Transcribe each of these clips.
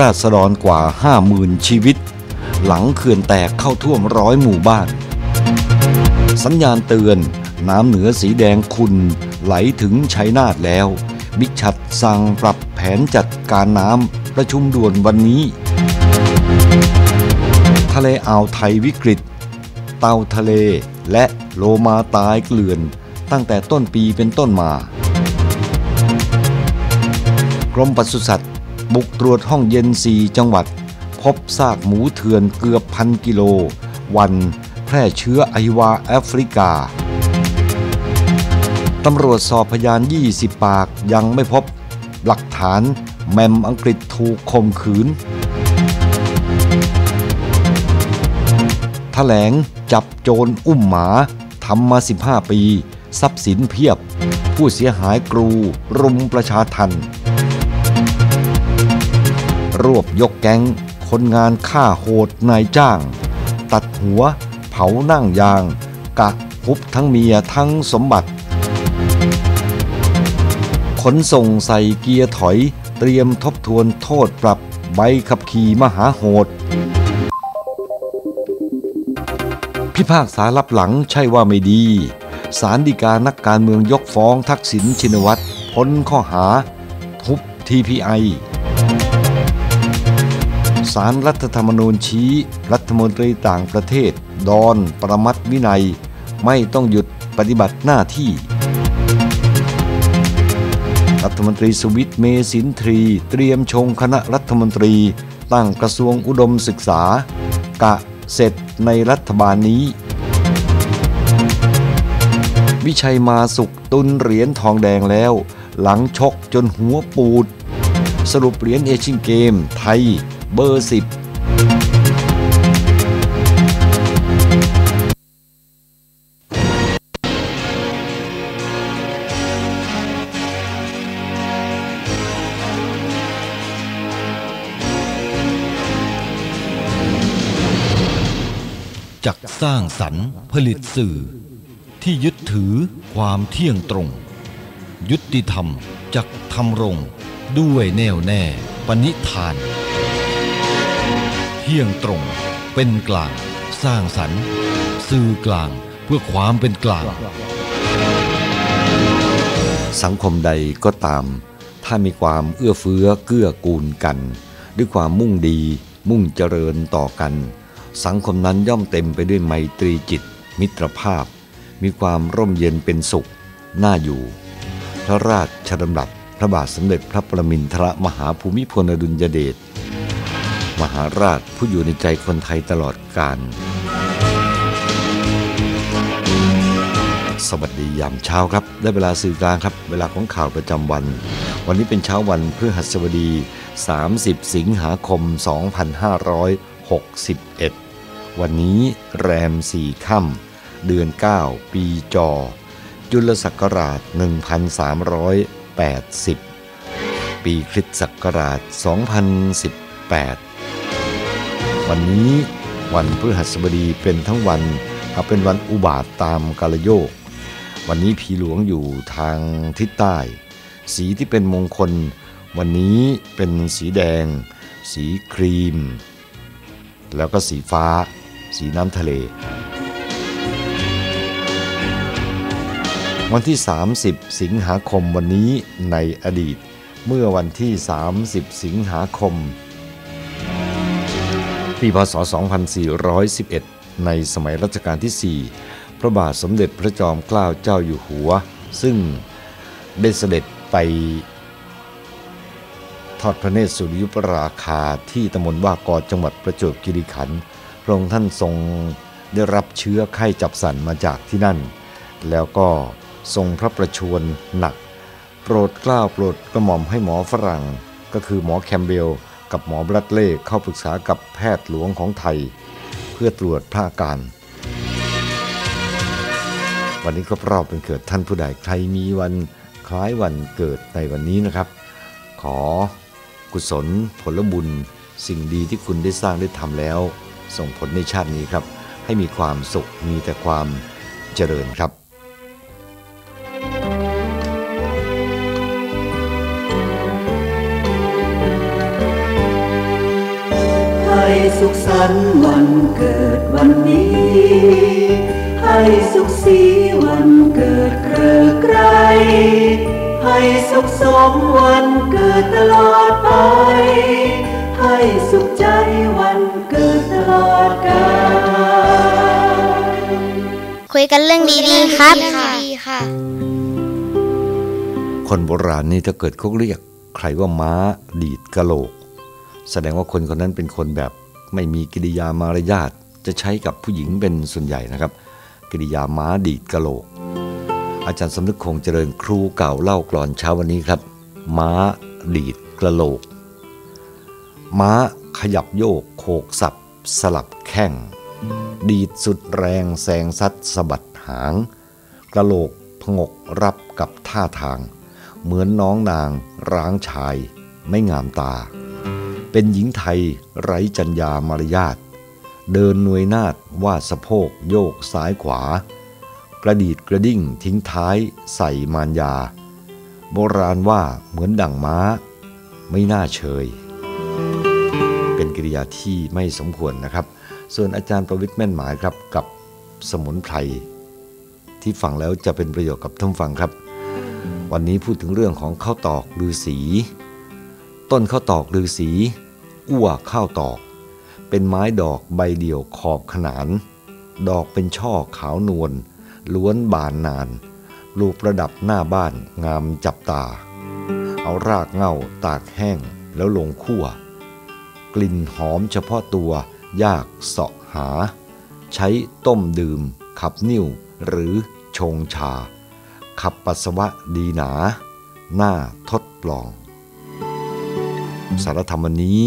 ราษฎรกว่า50,000ชีวิต หลังเขื่อนแตกเข้าท่วมร้อยหมู่บ้าน สัญญาณเตือนน้ำเหนือสีแดงขุนไหลถึงชัยนาทแล้วบิชัดสั่งปรับแผนจัดการน้ำประชุมด่วนวันนี้ ทะเลอ่าวไทยวิกฤต เต่าทะเลและโลมาตายเกลื่อนตั้งแต่ต้นปีเป็นต้นมา กรมปศุสัตว์บุกตรวจห้องเย็น4จังหวัด พบซากหมูเถื่อนเกือบพันกิโล วันแพร่เชื้อไอวาแอฟริกา ตำรวจสอบพยาน 20 ปากยังไม่พบ หลักฐานแมมอังกฤษถูกข่มขืนแถลงจับโจรอุ้มหมาทำมา 15 ปี ทรัพย์สินเพียบ ผู้เสียหายกรูรุมประชาทันรวบยกแก๊งคนงานฆ่าโหดนายจ้าง ตัดหัว เผานั่งยาง กะพุบทั้งเมียทั้งสมบัติขนส่งใส่เกียร์ถอยเตรียมทบทวนโทษปรับใบขับขี่มหาโหดพิพากษารับหลังใช่ว่าไม่ดี สารดีกานักการเมืองยกฟ้องทักษิณชินวัตรพ้นข้อหาทุบ TPI สารรัฐธรรมนูญชี้รัฐมนตรีต่างประเทศ ดอนประมัติวินัย ไม่ต้องหยุดปฏิบัติหน้าที่ รัฐมนตรีสวิตเมสินทรี เตรียมชงคณะรัฐมนตรีตั้งกระทรวงอุดมศึกษา กะเสร็จในรัฐบาลนี้ วิชัยมาสุขตุนเหรียญทองแดงแล้ว หลังชกจนหัวปูด สรุปเหรียญเอเชียนเกมไทยเบอร์10จักสร้างสรรค์ผลิตสื่อที่ยึดถือความเที่ยงตรง ยุติธรรมจักทำรงด้วยแน่วแน่ปณิธานที่ยงตรงเป็นกลาง สร้างสรรค์สื่อกลางเพื่อความเป็นกลาง สังคมใดก็ตามถ้ามีความเอื้อเฟื้อเกื้อกูลกัน ด้วยความมุ่งดีมุ่งเจริญต่อกัน สังคมนั้นย่อมเต็มไปด้วยไมตรีจิตมิตรภาพ มีความร่มเย็นเป็นสุขน่าอยู่ พระราชดำรัสพระบาทสมเด็จพระประมินทรมหาภูมิพลอดุลยเดชมหาราชผู้อยู่ในใจคนไทยตลอดกาล สวัสดียามเช้าครับ ได้เวลาสื่อกลางครับ เวลาของข่าวประจำวัน วันนี้เป็นเช้าวันพฤหัสบดี 30 สิงหาคม 2561 วันนี้แรมสี่ค่ำเดือน 9 ปีจอ จุลศักราช 1380 ปีคริสต์ศักราช 2018วันนี้วันพฤหัสบดีเป็นทั้งวันครับเป็นวันอุบาทตามกาลโยกวันนี้ผีหลวงอยู่ทางทิศใต้ สีที่เป็นมงคล วันนี้เป็นสีแดง สีครีม แล้วก็สีฟ้า สีน้ำทะเล วันที่ 30 สิงหาคมวันนี้ในอดีต เมื่อวันที่ 30 สิงหาคมปีพศ 2411 ในสมัยรัชกาลที่ 4 พระบาทสมเด็จพระจอมเกล้าเจ้าอยู่หัว ซึ่งได้เสด็จไปทอดพระเนตรสุริยุปราคาที่ตำบลว่ากอจังหวัดประจวบคีรีขันธ์พระองค์ท่านทรงได้รับเชื้อไข้จับสันมาจากที่นั่น แล้วก็ทรงพระประชวรหนัก โปรดเกล้าโปรดกระหม่อมให้หมอฝรั่งก็คือหมอแคมเบลกับหมอบรัดเล่เข้าปรึกษากับแพทย์หลวงของไทย เพื่อตรวจพาการ วันนี้ก็บรอบเป็นเกิดท่านผู้ใดใครมีวันคล้ายวันเกิดในวันนี้นะครับ ขอกุศลผลบุญ สิ่งดีที่คุณได้สร้างได้ทำแล้ว ส่งผลในชาตินี้ครับ ให้มีความสุข มีแต่ความเจริญครับให้สุขสันต์วันเกิดวันนี้ ให้สุขสีวันเกิดเกลือไกรให้สุขสมวันเกิดตลอดไป ให้สุขใจวันเกิดตลอดกาลคุยกันเรื่องดีๆครับค่ะ คนโบราณนี่ถ้าเกิดเขาเรียกใครว่าม้าดีดกะโหลก แสดงว่าคนคนนั้นเป็นคนแบบไม่มีกิริยามารยาทจะใช้กับผู้หญิงเป็นส่วนใหญ่นะครับ กิริยาม้าดีดกะโหลก อาจารย์สำนึกคงเจริญครูเก่าเล่ากลอนเช้าวันนี้ครับ ม้าดีดกระโหลก ม้าขยับโยก โขกสับสลับแข้ง ดีดสุดแรงแซงซัดสะบัดหางกระโหลกพงกรับกับท่าทาง เหมือนน้องนางร้างชาย ไม่งามตาเป็นหญิงไทยไร้จัญญามารยาทเดินหนวยนาดวาดสะโพกโยกซ้ายขวากระดีดกระดิ่งทิ้งท้ายใส่มารยา โบราณว่าเหมือนดั่งม้า ไม่น่าเฉยเป็นกิริยาที่ไม่สมควรนะครับ ส่วนอาจารย์ประวิทย์แม่นหมายครับกับสมุนไพรที่ฟังแล้วจะเป็นประโยชน์กับท่านฟังครับ วันนี้พูดถึงเรื่องของข้าวตอกฤาษีต้นข้าวตอกฤาษีอ้วข้าวตอก เป็นไม้ดอกใบเดี่ยวขอบขนาน ดอกเป็นช่อขาวนวลล้วนบานนาน รูประดับหน้าบ้านงามจับตา เอารากเง่าตากแห้งแล้วลงคั่ว กลิ่นหอมเฉพาะตัวยากเสาะหา ใช้ต้มดื่มขับนิ่วหรือชงชา ขับปัสสาวะดีหนา หน้าทดลองสารธรรมนี้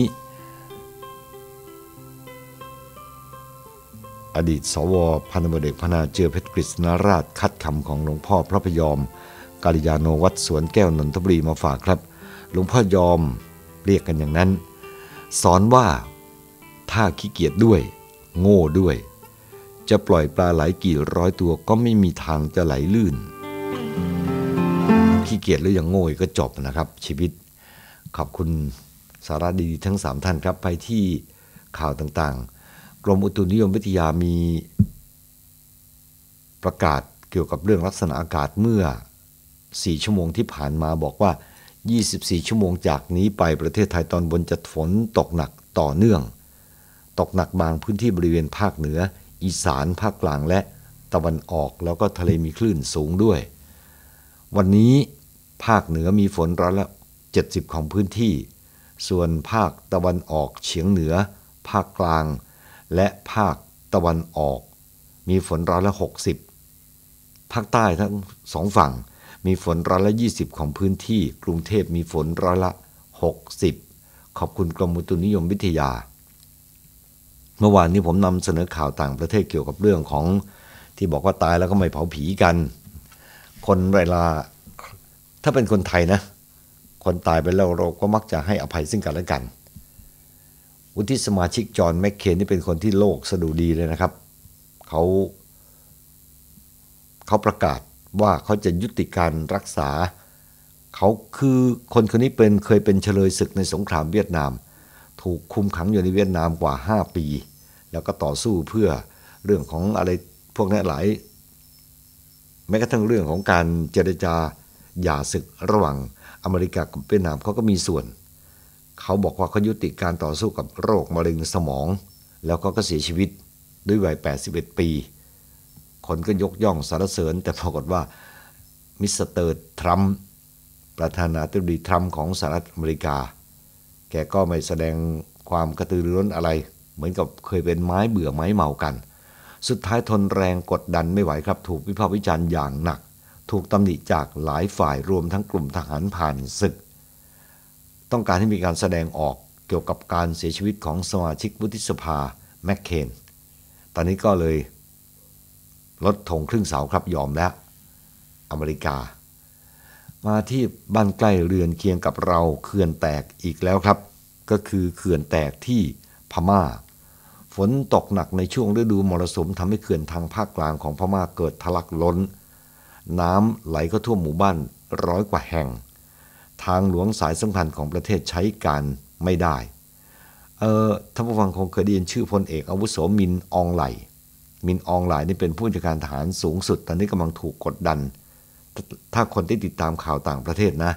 อดีตสวพันธบดีพนาเจือเพชรกฤษณราชคัดคำของหลวงพ่อพระพยอมกาลยาโนวัดสวนแก้วนนทบุรีมาฝากครับหลวงพ่อยอมเรียกกันอย่างนั้น สอนว่าถ้าขี้เกียจด้วยโง่ด้วย จะปล่อยปลาไหลกี่ร้อยตัวก็ไม่มีทางจะไหลลื่น ขี้เกียจหรืออยังโง่ก็จบนะครับ ชีวิตขอบคุณสาระดีๆทั้ง 3 ท่าน ครับไปที่ข่าวต่างๆ กรมอุตุนิยมวิทยามีประกาศเกี่ยวกับเรื่องลักษณะอากาศเมื่อ 4 ชั่วโมงที่ผ่านมาบอกว่า 24 ชั่วโมงจากนี้ไปประเทศไทยตอนบนจะฝนตกหนักต่อเนื่อง ตกหนักบางพื้นที่บริเวณภาคเหนือ อีสานภาคกลางและตะวันออกแล้วก็ทะเลมีคลื่นสูงด้วย วันนี้ภาคเหนือมีฝนร้อยละ70 ของพื้นที่ส่วนภาคตะวันออกเฉียงเหนือ ภาคกลาง และภาคตะวันออก มีฝนร้อยละ 60 ภาคใต้ทั้งสองฝั่งมีฝนร้อยละ 20 ของพื้นที่กรุงเทพมีฝนร้อยละ 60 ขอบคุณกรมอุตุนิยมวิทยา เมื่อวานนี้ผมนำเสนอข่าวต่างประเทศเกี่ยวกับเรื่องของที่บอกว่าตายแล้วก็ไม่เผาผีกัน คนเวลา ถ้าเป็นคนไทยนะคนตายไปแล้วเราก็มักจะให้อภัยซึ่งกันและกัน วุฒิสมาชิกจอห์นแมคเคนนี่เป็นคนที่โลกสะดุดีเลยนะครับ เขา เขาประกาศว่าเขาจะยุติการรักษา เขาคือคนคนนี้เป็นเคยเป็นเฉลยศึกในสงครามเวียดนาม ถูกคุมขังอยู่ในเวียดนามกว่า 5 ปี แล้วก็ต่อสู้เพื่อเรื่องของอะไรพวกนี้หลาย แม้กระทั่งเรื่องของการเจรจาหย่าศึกระหว่างอเมริกากับเวียดนามเขาก็มีส่วน เขาบอกว่าเขายุติการต่อสู้กับโรคมะเร็งสมอง แล้วเขาก็เสียชีวิตด้วยวัย 81 ปี คนก็ยกย่องสารเสริญ แต่ปรากฏว่ามิสเตอร์ทรัมป์ประธานาธิบดีทรัมป์ของสหรัฐอเมริกา แกก็ไม่แสดงความกระตือรือร้นอะไร เหมือนกับเคยเป็นไม้เบื่อไม้เมากัน สุดท้ายทนแรงกดดันไม่ไหวครับ ถูกวิพากษ์วิจารณ์อย่างหนักถูกตำหนิจากหลายฝ่ายรวมทั้งกลุ่มทหารผ่านศึก ต้องการให้มีการแสดงออกเกี่ยวกับการเสียชีวิตของสมาชิกวุฒิสภาแมคเคน ตอนนี้ก็เลย ลดธงครึ่งเสาครับยอมแล้ว อเมริกา มาที่บ้านใกล้เรือนเคียงกับเราเขื่อนแตกอีกแล้วครับ ก็คือเขื่อนแตกที่พมา่า ฝนตกหนักในช่วงฤดูมรสุมทำให้เขื่อนทางภาคกลางของพม่าเกิดทะลักล้นน้ำไหลเข้าท่วมหมู่บ้านร้อยกว่าแห่ง ทางหลวงสายสำคัญของประเทศใช้การไม่ได้เออท่านผู้ฟังคงเคยได้ยินชื่อพลเอก อาวุโสมินอองไหล มินอองไหลนี่เป็นผู้จัดการทหารสูงสุด ตอนนี้กำลังถูกกดดัน ถ้าคนที่ติดตามข่าวต่างประเทศนะ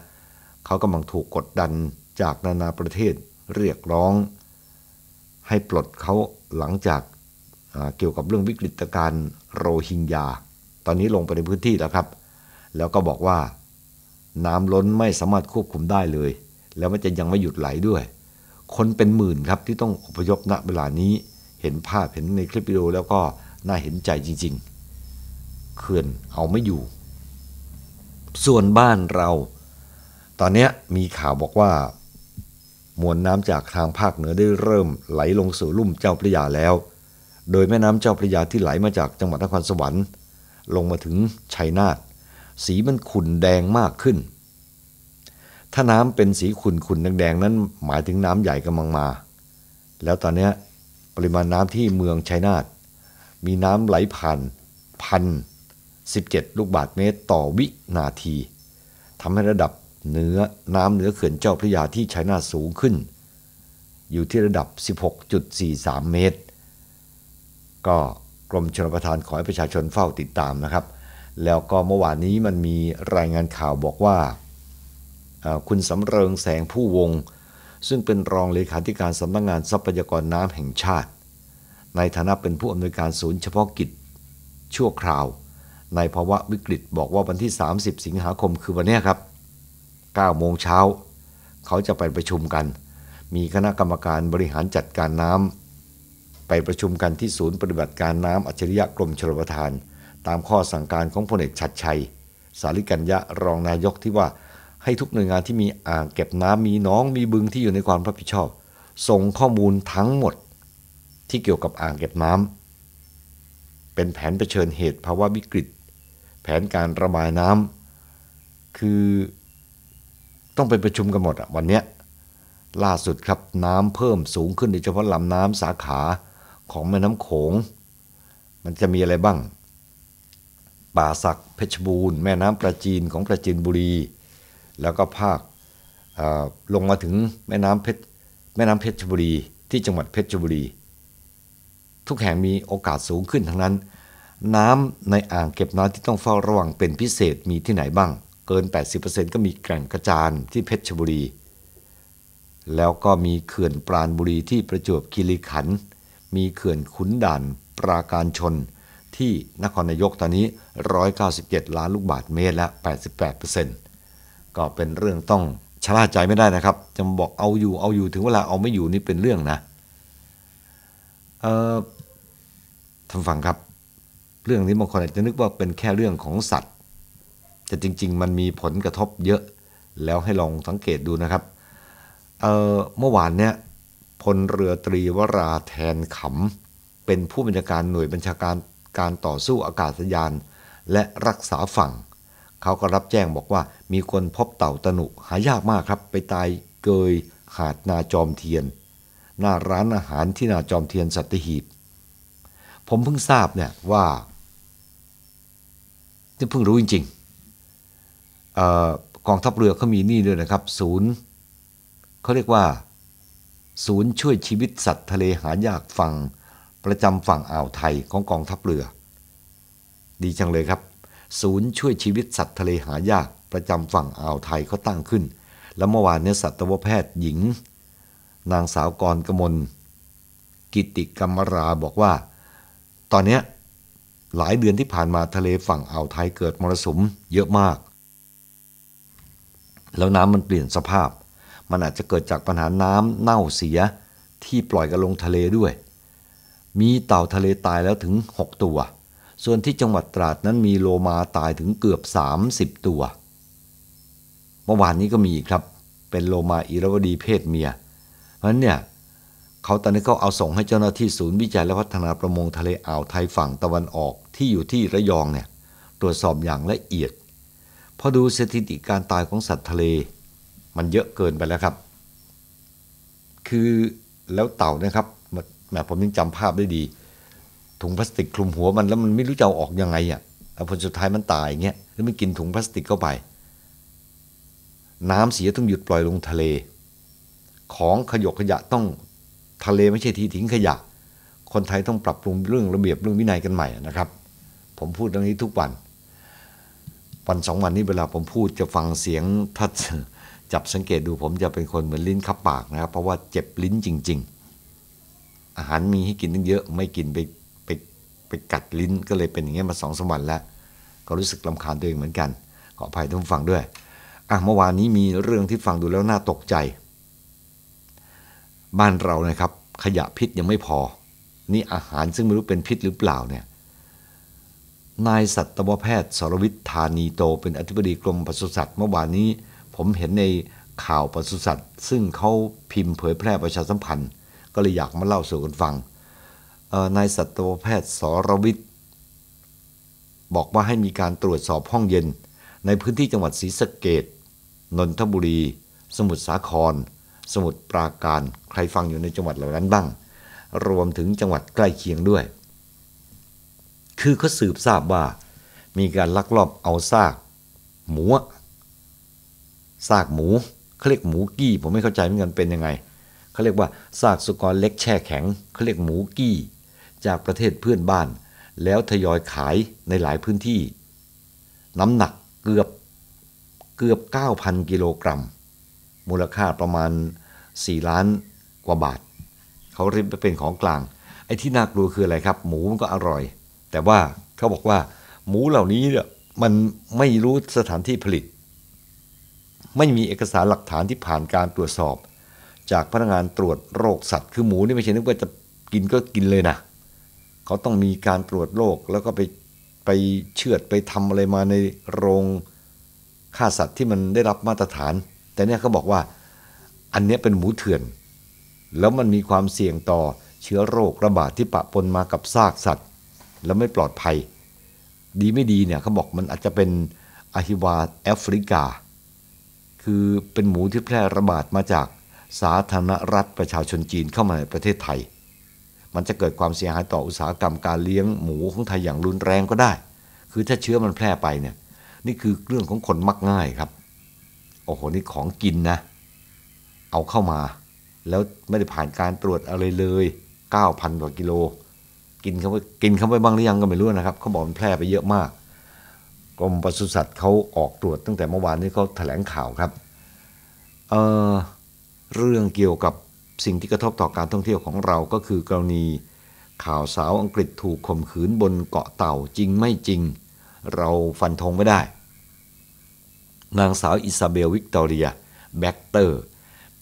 เขากำลังถูกกดดันจากนานาประเทศเรียกร้อง ให้ปลดเขาหลังจากเกี่ยวกับเรื่องวิกฤตการโรฮิงญาตอนนี้ลงไปในพื้นที่แล้วครับ แล้วก็บอกว่า น้ำล้นไม่สามารถควบคุมได้เลย แล้วมันจะยังไม่หยุดไหลด้วย คนเป็นหมื่นครับที่ต้องอพยพณเวลานี้ เห็นภาพเห็นในคลิปวิดีโอแล้วก็น่าเห็นใจจริงๆเขื่อนเอาไม่อยู่ ส่วนบ้านเรา ตอนนี้มีข่าวบอกว่า มวลน้ำจากทางภาคเหนือได้เริ่มไหลลงสู่ลุ่มเจ้าพระยาแล้ว โดยแม่น้ำเจ้าพระยาที่ไหลมาจากจังหวัดนครสวรรค์ลงมาถึงชัยนาทสีมันขุ่นแดงมากขึ้น ถ้าน้ำเป็นสีขุ่นขุ่นแดงๆนั้นหมายถึงน้ำใหญ่กำลังมา แล้วตอนนี้ปริมาณน้ำที่เมืองชัยนาทมีน้ำไหลผ่านพันสิบเจ็ดลูกบาทเมตรต่อวินาทีทำให้ระดับเนื้อน้ำเหนือเขื่อนเจ้าพระยาที่ชัยนาทสูงขึ้น อยู่ที่ระดับ 16.43 เมตร ก็รมชลประทานขอให้ประชาชนเฝ้าติดตามนะครับ แล้วก็เมื่อวานนี้มันมีรายงานข่าวบอกว่า คุณสำเริงแสงผู้วง ซึ่งเป็นรองเลขาธิการสำนักงงานทรัพยากรน้ำแห่งชาติ ในฐานะเป็นผู้อำนวยการศูนย์เฉพาะกิจ ชั่วคราว ในภาวะวิกฤตบอกว่าวันที่ 30 สิงหาคมคือวันนี้ครับ 9 โมงเช้าเขาจะไปประชุมกัน มีคณะกรรมการบริหารจัดการน้ำประชุมกันที่ศูนย์ปฏิบัติการน้ำอัจฉริยะกรมชลประทาน ตามข้อสั่งการของพลเอกชัดชัย สาริกัญญะรองนายกที่ว่าให้ทุกหน่วยงานที่มีอ่างเก็บน้ำมีน้องมีบึงที่อยู่ในความรับผิดชอบส่งข้อมูลทั้งหมดที่เกี่ยวกับอ่างเก็บน้ำเป็นแผนเผชิญเหตุภาวะวิกฤตแผนการระบายน้ำคือต้องไปประชุมกันหมดอะวันเนี้ยล่าสุดครับน้ำเพิ่มสูงขึ้นโดยเฉพาะลำน้ำสาขาของแม่น้ำโขง มันจะมีอะไรบ้างป่าศักเพชรบูรณ์แม่น้ำประจีนของประจีนบุรี แล้วก็ภาคลงมาถึงแม่น้ำเพชรแม่น้ำเพชรบุรีที่จังหวัดเพชรบุรี ทุกแห่งมีโอกาสสูงขึ้นทั้งนั้น น้ำในอ่างเก็บน้ำที่ต้องเฝ้าระวังเป็นพิเศษมีที่ไหนบ้าง เกิน 80%ก็มีแก่งกระจานที่เพชรบุรี แล้วก็มีเขื่อนปราณบุรีที่ประจวบคีรีขันธ์มีเขื่อนขุนด่านปราการชนที่นครนายกตอนนี้ 197ล้านลูกบาทเมตรและ 88%ก็เป็นเรื่องต้องชะล่าใจไม่ได้นะครับ จะบอกเอาอยู่เอาอยู่ถึงเวลาเอาไม่อยู่นี่เป็นเรื่องนะเออท่านฟังครับเรื่องนี้บางคนอาจจะนึกว่าเป็นแค่เรื่องของสัตว์แต่จริงๆมันมีผลกระทบเยอะแล้วให้ลองสังเกตดูนะครับเออเมื่อวานเนี้ยพลเรือตรีวราแทนขำเป็นผู้บัญชาการหน่วยบัญชาการการต่อสู้อากาศยานและรักษาฝั่ง เขาก็รับแจ้งบอกว่า มีคนพบเต่าตนุ หายากมากครับ ไปตายเกยหาดนาจอมเทียน หน้าร้านอาหารที่นาจอมเทียนสัตหีบ ผมเพิ่งทราบเนี่ยว่าเพิ่งรู้จริงๆกองทัพเรือเขามีนี่ด้วยนะครับศูนย์เขาเรียกว่าศูนย์ช่วยชีวิตสัตว์ทะเลหายากฝั่งประจำฝั่งอ่าวไทยของกองทัพเรือ ดีจังเลยครับ ศูนย์ช่วยชีวิตสัตว์ทะเลหายากประจำฝั่งอ่าวไทยเขาตั้งขึ้น แล้วเมื่อวานนี้สัตวแพทย์หญิง นางสาวกรกมลกิติกรรมราบอกว่า ตอนนี้หลายเดือนที่ผ่านมาทะเลฝั่งอ่าวไทยเกิดมรสุมเยอะมาก แล้วน้ำมันเปลี่ยนสภาพมันอาจจะเกิดจากปัญหาน้ำเน่าเสียที่ปล่อยกันลงทะเลด้วย มีเต่าทะเลตายแล้วถึง 6 ตัว ส่วนที่จังหวัดตราดนั้นมีโลมาตายถึงเกือบ 30 ตัว เมื่อวานนี้ก็มีครับ เป็นโลมาอีรวดีเพศเมีย เพราะนั้นเนี่ย เขาตอนนี้เขาเอาส่งให้เจ้าหน้าที่ศูนย์วิจัยและพัฒนาประมงทะเลอ่าวไทยฝั่งตะวันออกที่อยู่ที่ระยองเนี่ยตรวจสอบอย่างละเอียด พอดูสถิติการตายของสัตว์ทะเลมันเยอะเกินไปแล้วครับ คือแล้วเต่านะครับแหมผมยังจำภาพได้ดี ถุงพลาสติกคลุมหัวมัน แล้วมันไม่รู้จะเอาออกยังไงอ่ะแล้วผลสุดท้ายมันตายอย่างเงี้ยแล้วมันกินถุงพลาสติกเข้าไป น้ำเสียต้องหยุดปล่อยลงทะเล ของขยกขยะต้องทะเลไม่ใช่ที่ทิ้งขยะ คนไทยต้องปรับปรุงเรื่องระเบียบเรื่องวินัยกันใหม่นะครับ ผมพูดเรื่องนี้ทุกวัน วันสองวันนี้เวลาผมพูดจะฟังเสียงทัาจับสังเกตดูผมจะเป็นคนเหมือนลิ้นคับปากนะครับ เพราะว่าเจ็บลิ้นจริงๆ อาหารมีให้กินตั้งเยอะ ไม่กินไปไปไปกัดลิ้นก็เลยเป็นอย่างเงี้ยมาสองสมวันแล้ว ก็รู้สึกลำคาญตัวเองเหมือนกัน ขออภัยท่านฟังด้วย อ่ะเมื่อวานนี้มีเรื่องที่ฟังดูแล้วน่าตกใจ บ้านเรานะครับขยะพิษยังไม่พอ นี่อาหารซึ่งไม่รู้เป็นพิษหรือเปล่าเนี่ยนายสัตวแพทย์สรวิทย์ธานีโตเป็นอธิบดีกรมปศุสัตว์เมื่อวานนี้ผมเห็นในข่าวปศุสัตว์ ซึ่งเขาพิมพ์เผยแพร่ประชาสัมพันธ์ ก็เลยอยากมาเล่าสู่กันฟังนายสัตวแพทย์สรวิทย์บอกว่าให้มีการตรวจสอบห้องเย็นในพื้นที่จังหวัดศรีสะเกดนนทบุรี สมุทรสาคร สมุทรปราการใครฟังอยู่ในจังหวัดเหล่านั้นบ้าง รวมถึงจังหวัดใกล้เคียงด้วย คือเขาสืบทราบว่า มีการลักลอบเอาซาก หมูซากหมูเขาเรียกหมูกี้ผมไม่เข้าใจเหมือนกันเป็นยังไง เขาเรียกว่าซากสุกรเล็กแช่แข็งเขาเรียกหมูกี้ จากประเทศเพื่อนบ้าน แล้วทยอยขายในหลายพื้นที่ น้ำหนักเกือบเกือบ 9,000 กิโลกรัม มูลค่าประมาณ 4 ล้านกว่าบาท เขาริบไปเป็นของกลาง ไอ้ที่น่ากลัวคืออะไรครับ หมูมันก็อร่อย แต่ว่าเขาบอกว่าหมูเหล่านี้เนี่ยมันไม่รู้สถานที่ผลิตไม่มีเอกสารหลักฐานที่ผ่านการตรวจสอบ จากพนักงานตรวจโรคสัตว์คือหมูนี่ไม่ใช่นึกว่าจะกินก็กินเลยนะเขาต้องมีการตรวจโรคแล้วก็ไปไปเชือดไปทำอะไรมาในโรงฆ่าสัตว์ที่มันได้รับมาตรฐาน แต่เนี่ยเขาบอกว่าอันนี้เป็นหมูเถื่อน แล้วมันมีความเสี่ยงต่อเชื้อโรคระบาดที่ปะปนมากับซากสัตว์ แล้วไม่ปลอดภัย ดีไม่ดีเนี่ยเขาบอกมันอาจจะเป็นอะฮิวาแอฟริกาคือเป็นหมูที่แพร่ระบาดมาจากสาธารณรัฐประชาชนจีนเข้ามาในประเทศไทย มันจะเกิดความเสียหายต่ออุตสาหกรรมการเลี้ยง หมูของไทยอย่างรุนแรงก็ได้ คือถ้าเชื้อมันแพร่ไปเนี่ย นี่คือเรื่องของคนมักง่ายครับ โอ้โห นี่ของกินนะ เอาเข้ามา แล้วไม่ได้ผ่านการตรวจอะไรเลย 9,000กว่ากิโล กินเข้าไปกินเข้าไปบ้างหรือยังก็ไม่รู้นะครับ เขาบอกมันแพร่ไปเยอะมากกรมปศุสัตว์เขาออกตรวจตั้งแต่เมื่อวานนี้เขาถแถลงข่าวครับเเรื่องเกี่ยวกับสิ่งที่กระทบต่อการท่องเที่ยวของเราก็คือกรณี ข่าวสาวอังกฤษถูกข่มขืนบนเกาะเต่าจริงไม่จริง เราฟันธงไม่ได้ นางสาวอิซาเบลวิกตอเรียแบ็กเตอร์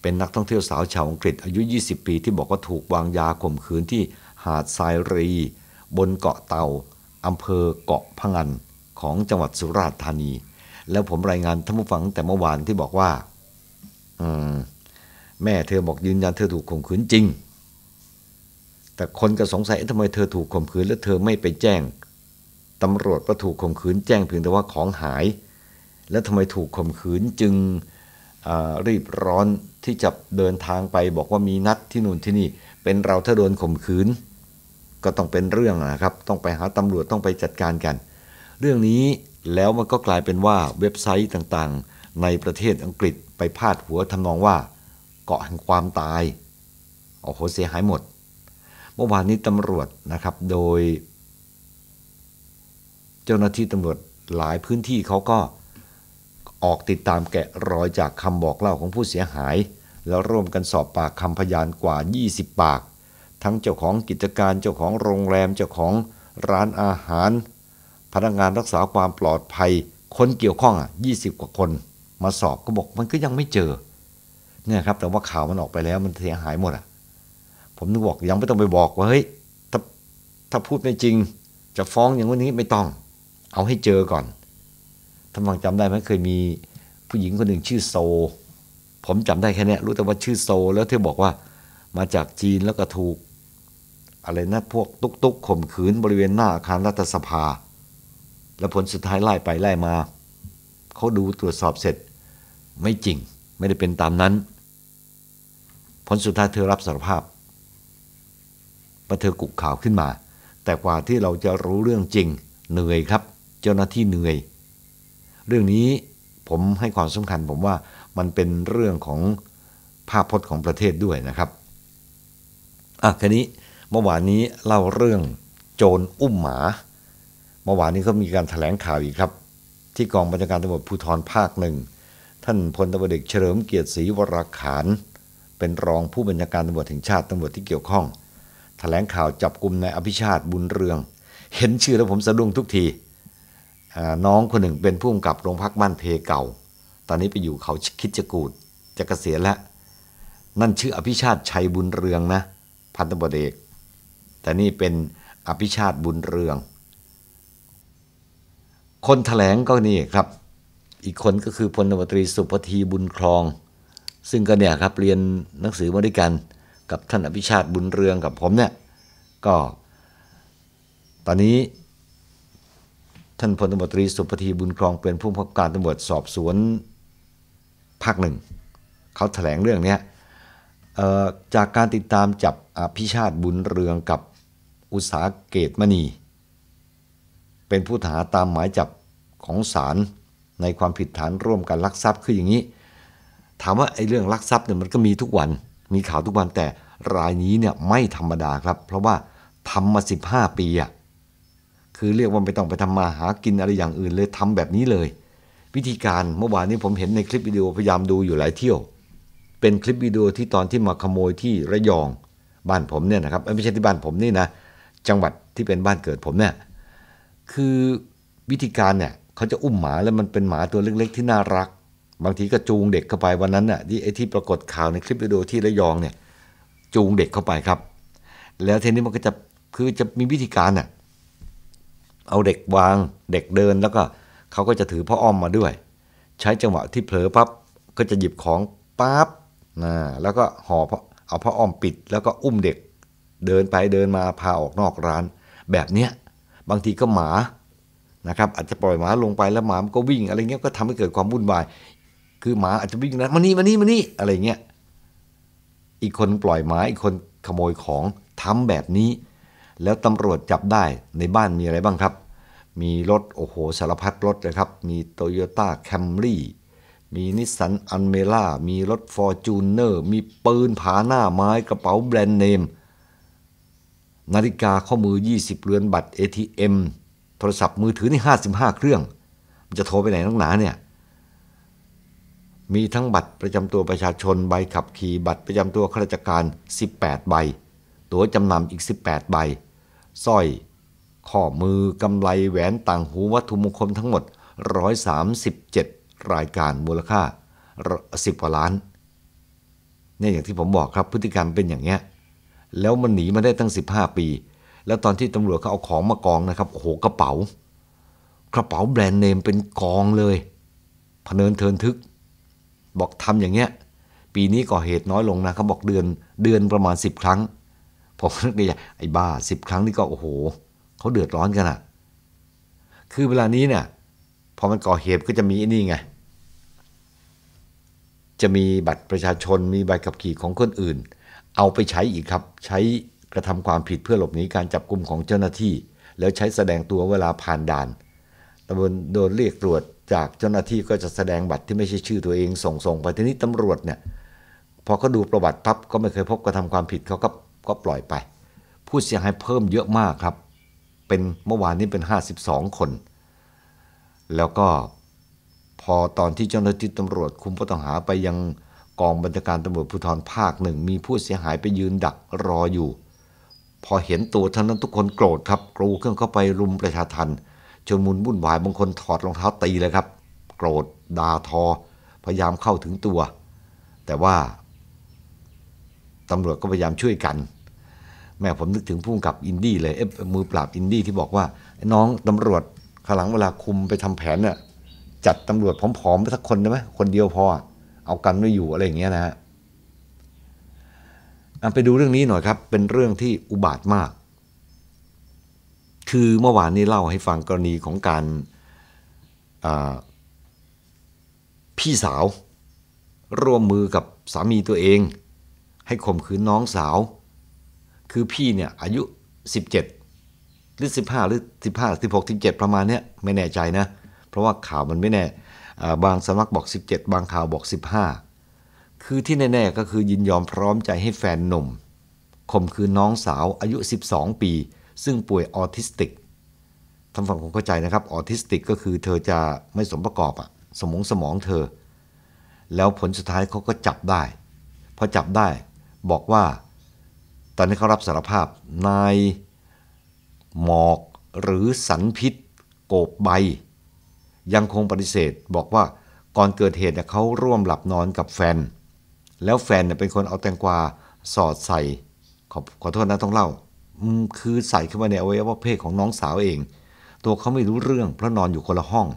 เป็นนักท่องเที่ยวสาวชาวอังกฤษ อายุ 20 ปี ที่บอกว่าถูกวางยาข่มขืนที่หาดทรายรี บนเกาะเต่าอำเภอเกาะพะงันของจังหวัดสุราษฎร์ธานี แล้วผมรายงานท่านผู้ฟังแต่เมื่อวานที่บอกว่าแม่เธอบอกยืนยันเธอถูกข่มขืนจริง แต่คนก็สงสัยทำไมเธอถูกข่มขืนแล้วเธอไม่ไปแจ้งตำรวจ่าถูกข่มขืนแจ้งเพียงแต่ว่าของหาย แล้วทำไมถูกข่มขืนจึงรีบร้อนที่จะเดินทางไปบอกว่ามีนัดที่นู่นที่นี่ เป็นเราถ้าโดนข่มขืน ก็ต้องเป็นเรื่องนะครับต้องไปหาตำรวจต้องไปจัดการกันเรื่องนี้แล้วมันก็กลายเป็นว่าเว็บไซต์ต่างๆ ในประเทศอังกฤษไปพาดหัวทำนองว่า เกาะแห่งความตาย โอ้โหเสียหายหมด เมื่อวานนี้ตำรวจนะครับโดยเจ้าหน้าที่ตำรวจหลายพื้นที่เขาก็ออกติดตามแกะรอยจากคำบอกเล่าของผู้เสียหาย แล้วร่วมกันสอบปากคำพยานกว่า 20 ปาก ทั้งเจ้าของกิจการเจ้าของโรงแรมเจ้าของร้านอาหารพนักงานรักษาความปลอดภัยคนเกี่ยวข้องอ่ะยี่สิบกว่าคน มาสอบก็บอกมันก็ยังไม่เจอเนี่ยครับแต่ว่าข่าวมันออกไปแล้วมันเสียหายหมดอ่ะ ผมนึกบอกยังไม่ต้องไปบอกว่า เฮ้ย ถ้าถ้าพูดไม่จริง จะฟ้องอย่างวันนี้ไม่ต้อง เอาให้เจอก่อนท่านฟังจำได้ไหมเคยมีผู้หญิงคนหนึ่งชื่อโซ ผมจำได้แค่นี้รู้แต่ว่าชื่อโซ แล้วเธอบอกว่า มาจากจีนแล้วก็ถูกอะไรนะพวกตุกตุกข่มขืนบริเวณหน้าอาคารรัฐสภาแล้วผลสุดท้ายไล่ไปไล่มาเขาดูตรวจสอบเสร็จ ไม่จริงไม่ได้เป็นตามนั้นผลสุดท้ายเธอรับสารภาพมาเธอกุกข่าวขึ้นมา แต่กว่าที่เราจะรู้เรื่องจริงเหนื่อยครับเจ้าหน้าที่เหนื่อย เรื่องนี้ผมให้ความสำคัญผมว่ามันเป็นเรื่องของภาพพจน์ของประเทศด้วยนะครับอ่ะคันนี้เมื่อวานนี้เล่าเรื่องโจรอุ้มหมาเมื่อวานนี้ก็มีการถแถลงข่าวอีกครับ ที่กองบัญชาการตำรวจภูธรภาคหนึ่ง ท่านพลตำรวจเอกเฉลิมเกียรติศรีวราขานเป็นรองผู้บัญชาการตำรวจแห่งชาติตำรวจที่เกี่ยวข้องถแถลงข่าวจับกลุ่มนายอภิชาติบุญเรือง เห็นชื่อแล้วผมสะดุ้งทุกที น้องคนหนึ่งเป็นผู้กำกับโรงพักบ้านเพเก่า ตอนนี้ไปอยู่เขาคิดจกูดจะกะเกษียณแล้วนั่นชื่ออภิชาติชัยบุญเรืองนะพันตบเอกแต่นี่เป็นอภิชาติบุญเรืองคนถแถลงก็นี่ครับ อีกคนก็คือพลตรีสุพธีบุญคลอง ซึ่งก็เนี่ยครับเรียนหนังสือมาด้วยกัน กับท่านอภิชาติบุญเรืองกับผมเนี่ย ก็ ตอนนี้ท่านพลตรีสุพธีบุญคลอง เป็นผู้พักการตำรวจสอบสวนภาคหนึ่ง เขาถแถลงเรื่องนี้จากการติดตามจับอภิชาติบุญเรืองกับอุตสาเกตมณีเป็นผู้หาตามหมายจับของศาลในความผิดฐานร่วมกันลักทรัพย์คืออย่างนี้ ถามว่าไอ้เรื่องลักทรัพย์เนี่ยมันก็มีทุกวันมีข่าวทุกวันแต่รายนี้เนี่ยไม่ธรรมดาครับ เพราะว่าทำมา 15 ปีอะคือเรียกว่าไม่ต้องไปทำมาหากินอะไรอย่างอื่นเลยทำแบบนี้เลย วิธีการเมื่อวานนี้ผมเห็นในคลิปวิดีโอพยายามดูอยู่หลายเที่ยว เป็นคลิปวิดีโอที่ตอนที่มาขโมยที่ระยองบ้านผมเนี่ยนะครับไม่ใช่ที่บ้านผมนี่นะจังหวัดที่เป็นบ้านเกิดผมเนี่ยคือวิธีการเนี่ยเขาจะอุ้มหมาแล้วมันเป็นหมาตัวเล็กๆที่น่ารัก บางทีก็จูงเด็กเข้าไปวันนั้นน่ะที่ไอ้ที่ปรากฏข่าวในคลิปวิดีโอที่ระยองเนี่ยจูงเด็กเข้าไปครับ แล้วทีนี้มันก็จะคือจะมีวิธีการน่ะเอาเด็กวางเด็กเดินแล้วก็เขาก็จะถือพ่ออ้อมมาด้วย ใช้จังหวะที่เผลอปั๊บก็จะหยิบของปั๊บนะแล้วก็ห่อเอาพ่ออ้อมปิด แล้วก็อุ้มเด็กเดินไปเดินมาพาออกนอกร้าน แบบเนี้ยบางทีก็หมานะครับ อาจจะปล่อยหมาลงไปแล้วหมามันก็วิ่งอะไรเงี้ยก็ทำให้เกิดความวุ่นวาย คือหมาอาจจะวิ่งนะมานี่มานี่มานี่ อะไรเงี้ย อีกคนปล่อยหมา อีกคนขโมยของทำแบบนี้ แล้วตำรวจจับได้ในบ้านมีอะไรบ้างครับ มีรถ โอ้โห สารพัดรถเลยครับ มีโตโยต้าแคมรี่มีนิสสันอันเมล่ามีรถฟอร์จูเนอร์มีปืนผาหน้าไม้กระเป๋าแบรนด์เนมนาฬิกาข้อมือ 20 เรือนบัตร ATM โทรศัพท์มือถือนี่55 เครื่อง จะโทรไปไหนทั้งหนาเนี่ย มีทั้งบัตรประจำตัวประชาชนใบขับขี่บัตรประจำตัวข้าราชการ 18 ใบ ตั๋วจำนำอีก 18 ใบสร้อยข้อมือกำไลแหวนต่างหูวัตถุมงคลทั้งหมด 137 รายการมูลค่า 10กว่าล้านเนี่ยอย่างที่ผมบอกครับพฤติกรรมเป็นอย่างเงี้ยแล้วมันหนีมาได้ตั้ง15 ปี แล้วตอนที่ตำรวจเขาเอาของมากองนะครับ โอ้โห กระเป๋า กระเป๋าแบรนด์เนมเป็นกองเลย พเนินเทินทึก บอกทำอย่างเงี้ย ปีนี้ก่อเหตุน้อยลงนะ เขาบอกเดือน เดือนประมาณ 10 ครั้ง ผมนึกในใจไอ้บ้าสิบครั้งนี่ก็ โอ้โห เขาเดือดร้อนกันอะคือเวลานี้เนี่ย พอมันก่อเหตุก็จะมีนี่ไง จะมีบัตรประชาชน มีใบขับขี่ของคนอื่นเอาไปใช้อีกครับใช้กระทำความผิดเพื่อหลบหนีการจับกลุ่มของเจ้าหน้าที่ แล้วใช้แสดงตัวเวลาผ่านด่านตำรวจโดนเรียกตรวจจากเจ้าหน้าที่ก็จะแสดงบัตรที่ไม่ใช่ชื่อตัวเองส่งส่งไปทีนี้ตำรวจเนี่ยพอเขาดูประวัติปั๊บก็ไม่เคยพบกระทำความผิดเขาก็ก็ปล่อยไป ผู้เสียหายเพิ่มเยอะมากครับ เป็นเมื่อวานนี้เป็น 52 คน แล้วก็พอตอนที่เจ้าหน้าที่ตำรวจคุมผู้ต้องหาไปยังกองบัญชาการตำรวจภูธรภาคหนึ่ง มีผู้เสียหายไปยืนดักรออยู่ พอเห็นตัวเท่านั้นทุกคนโกรธครับ กรูเครื่องเข้าไปรุมประชาทันจนมุนวุ่นวายบางคนถอดรองเท้าตีเลยครับ โกรธด่าทอ พยายามเข้าถึงตัว แต่ว่า ตำรวจก็พยายามช่วยกัน แม่ผมนึกถึงผู้กับอินดี้เลยเอฟมือปราบอินดี้ที่บอกว่าน้องตำรวจขลังเวลาคุมไปทำแผนน่ะจัดตำรวจผอมๆไปสักคนได้ไหมคนเดียวพอเอากันไม่อยู่อะไรอย่างเงี้ยนะฮะไปดูเรื่องนี้หน่อยครับ เป็นเรื่องที่อุบาทมาก คือเมื่อวานนี้เล่าให้ฟังกรณีของการพี่สาว ร่วมมือกับสามีตัวเอง ให้ข่มขืนน้องสาว คือพี่เนี่ยอายุ 17 หรือ 15 หรือ15 16 17 ประมาณเนี้ยไม่แน่ใจนะ เพราะว่าข่าวมันไม่แน่บางสำนักบอก 17 บางข่าวบอก 15 คือที่แน่ ๆ ก็คือยินยอมพร้อมใจให้แฟนหนุ่มข่มคือน้องสาวอายุ 12 ปี ซึ่งป่วยออทิสติกทำฟังคมเข้าใจนะครับ ออทิสติกก็คือเธอจะไม่สมประกอบอะสมองสมองเธอ แล้วผลสุดท้ายเขาก็จับได้พอจับได้บอกว่า ตอนนี้เขารับสารภาพนายหมอกหรือสันพิษโกบใบยังคงปฏิเสธบอกว่าก่อนเกิดเหตุเขาร่วมหลับนอนกับแฟน แล้วแฟนเป็นคนเอาแตงกวาสอดใส่ ขอขอโทษนะต้องเล่าคือใส่เข้ามาในอวัยวะเพศของน้องสาวเอง ตัวเขาไม่รู้เรื่องเพราะนอนอยู่คนละห้อง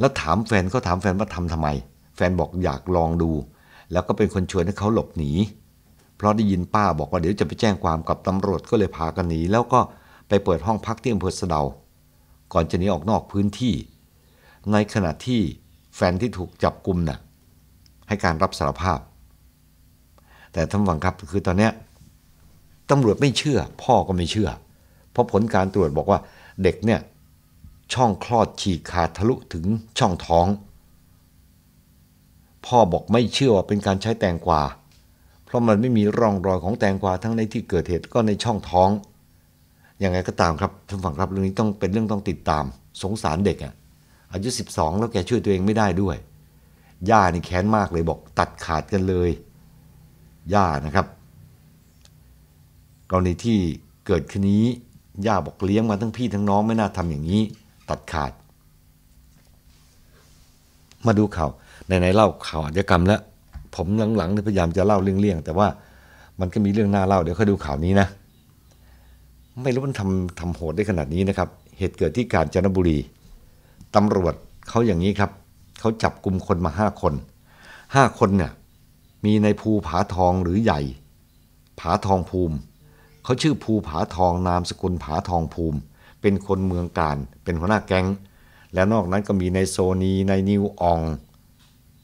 แล้วถามแฟน ก็ถามแฟนว่าทำทำไม แฟนบอกอยากลองดู แล้วก็เป็นคนชวนให้เขาหลบหนี เพราะได้ยินป้าบอกว่าเดี๋ยวจะไปแจ้งความกับตำรวจก็เลยพากันหนีแล้วก็ไปเปิดห้องพักที่อำเภอสะเดา ก่อนจะหนีออกนอกพื้นที่ในขณะที่แฟนที่ถูกจับกลุ่มนะ่ะให้การรับสารภาพ แต่ท่านฟังครับคือตอนนี้ตำรวจไม่เชื่อ พ่อก็ไม่เชื่อ เพราะผลการตรวจบอกว่าเด็กเนี่ยช่องคลอดฉีกขาดทะลุถึงช่องท้อง พ่อบอกไม่เชื่อว่าเป็นการใช้แตงกวาเพราะมันไม่มีร่องรอยของแตงกวาทั้งในที่เกิดเหตุก็ในช่องท้องยังไงก็ตามครับท่านฟังครับเรื่องนี้ต้องเป็นเรื่องต้องติดตาม สงสารเด็กอะ่ะอายุ12 แล้วแกช่วยตัวเองไม่ได้ด้วยย่านี่แค้นมากเลยบอกตัดขาดกันเลยย่านะครับกรณีที่เกิดขึ้นนี้ย่าบอกเลี้ยงมาทั้งพี่ทั้งน้องไม่น่าทำอย่างนี้ ตัดขาด มาดูข่าวไหนๆเล่าข่าวอาชญากรรมแล้ว ผมหลังๆพยายามจะเล่าเลี่ยงๆแต่ว่ามันก็มีเรื่องน่าเล่า เดี๋ยวค่อยดูข่าวนี้นะ ไม่รู้มันทำทำโหดได้ขนาดนี้นะครับ เหตุเกิดที่กาญจนบุรีตำรวจเขาอย่างนี้ครับ เขาจับกลุ่มคนมาห้าคนห้าคนเนี่ยมีในภูผาทองหรือใหญ่ ผาทองภูมิ เขาชื่อภูผาทองนามสกุลผาทองภูมิ เป็นคนเมืองการเป็นหัวหน้าแก๊ง และนอกนั้นก็มีในโซนี ในนิวออง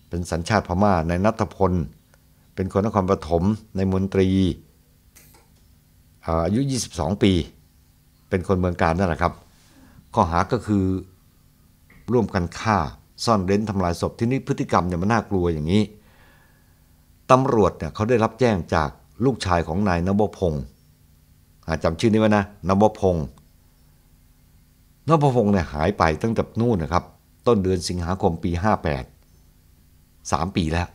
เป็นสัญชาติพมา่าในนัทพล เป็นคนนครปฐมในมนตรี อายุ 22 ปี เป็นคนเมืองการนั่นแหละครับ ข้อหาก็คือร่วมกันฆ่า ซ่อนเร้นทำลายศพที่นี่พฤติกรรมเนี่ยมันน่ากลัวอย่างนี้ตำรวจเนี่ยเขาได้รับแจ้งจากลูกชายของนายนบพงศ์จำชื่อนี้ไว้นะนบพงศ์นบพงศ์เนี่ยหายไปตั้งแต่นู่นนะครับต้นเดือนสิงหาคมปี58 3ปีแล้ว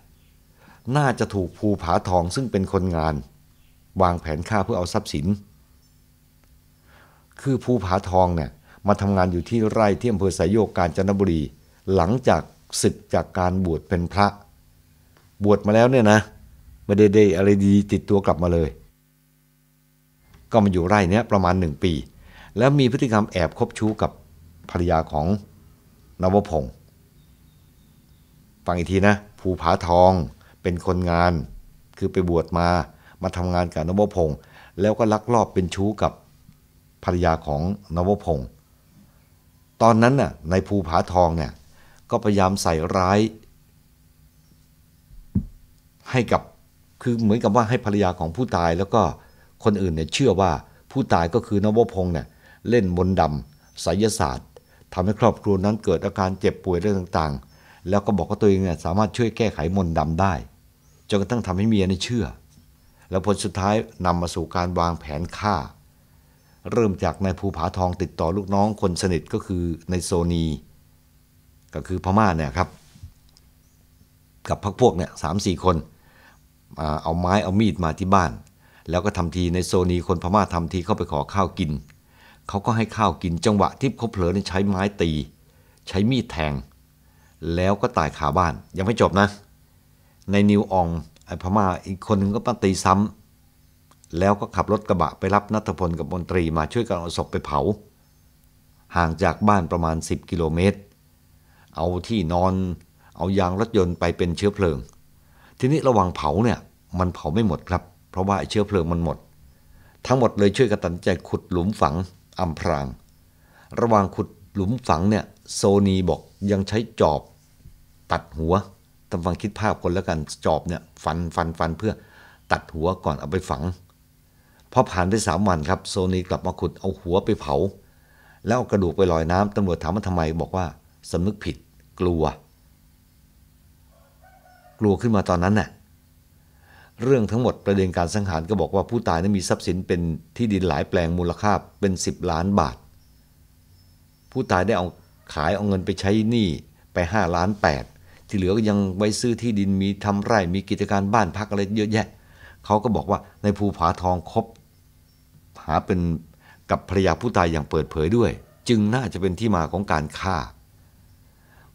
น่าจะถูกภูผาทองซึ่งเป็นคนงาน วางแผนฆ่าเพื่อเอาทรัพย์สิน คือภูผาทองเนี่ยมาทำงานอยู่ที่ไร่ที่อำเภอสายโยกกาญจนบุรี หลังจากศึกจากการบวชเป็นพระ บวชมาแล้วเนี่ยนะไม่ได้ได้อะไรดีติดตัวกลับมาเลย ก็มาอยู่ไร่เนี้ยประมาณหนึ่งปี แล้วมีพฤติกรรมแอบคบชู้กับภรรยาของนวพงศ์ฟังอีกทีนะภูผาทองเป็นคนงานคือไปบวชมามาทำงานกับนวพงศ์แล้วก็ลักลอบเป็นชู้กับภรรยาของนวพงศ์ตอนนั้นน่ะในภูผาทองเนี่ยก็พยายามใส่ร้ายให้กับคือเหมือนกับว่าให้ภรรยาของผู้ตาย แล้วก็คนอื่นเนี่ยเชื่อว่าผู้ตายก็คือนวพงศ์เนี่ยเล่นมนต์ดำไสยศาสตร์ทำให้ครอบครัวนั้นเกิดอาการเจ็บป่วยเรื่องต่าง ๆ แล้วก็บอกว่าตัวเองเนี่ยสามารถช่วยแก้ไขมนต์ดำได้จนกระทั่งทำให้เมียเนี่ยเชื่อ แล้วผลสุดท้ายนำมาสู่การวางแผนฆ่าเริ่มจากนายภูผาทองติดต่อลูกน้องคนสนิทก็คือนายโซนี ก็คือพม่าเนี่ยครับ กับพักพวกเนี่ยสามสี่คนเอาไม้เอามีดมาที่บ้าน แล้วก็ทำทีในโซนีคนพม่าทำทีเข้าไปขอข้าวกินเขาก็ให้ข้าวกินจังหวะที่เขาเผลอใช้ไม้ตี ใช้มีดแทง แล้วก็ตายคาบ้านยังไม่จบนะ ในนิวอองไอพม่าอีกคนนึงก็มาตีซ้ำแล้วก็ขับรถกระบะไปรับนัทพลกับมนตรีมาช่วยกันเอาศพไปเผา ห่างจากบ้านประมาณ 10กิโลเมตรเอาที่นอนเอายางรถยนต์ไปเป็นเชื้อเพลิง ทีนี้ระหว่างเผาเนี่ยมันเผาไม่หมดครับ เพราะว่าเชื้อเพลิงมันหมด ทั้งหมดเลยช่วยกันตัดใจขุดหลุมฝังอำพราง ระหว่างขุดหลุมฝังเนี่ยโซนีบอกยังใช้จอบ ตัดหัวตำฟังคิดภาพคนแล้วกันจอบเนี่ยฟันฟันฟันเพื่อตัดหัวก่อนเอาไปฝังพอผ่านไปสามวันครับโซนีกลับมาขุดเอาหัวไปเผา แล้วเอากระดูกไปลอยน้ำตำรวจถามว่าทำไมบอกว่าสำนึกผิดกลัว กลัวขึ้นมาตอนนั้นน่ะเรื่องทั้งหมดประเด็นการสังหารก็บอกว่าผู้ตายนั้นมีทรัพย์สินเป็นที่ดินหลายแปลงมูลค่าเป็น 10 ล้านบาท ผู้ตายได้เอาขายเอาเงินไปใช้หนี้ไป5ล้าน 8 ที่เหลือก็ยังไว้ซื้อที่ดินมีทำไร่มีกิจการบ้านพักอะไรเยอะแยะเขาก็บอกว่าในภูผาทองครบหาเป็นกับภรรยาผู้ตายอย่างเปิดเผยด้วย จึงน่าจะเป็นที่มาของการฆ่า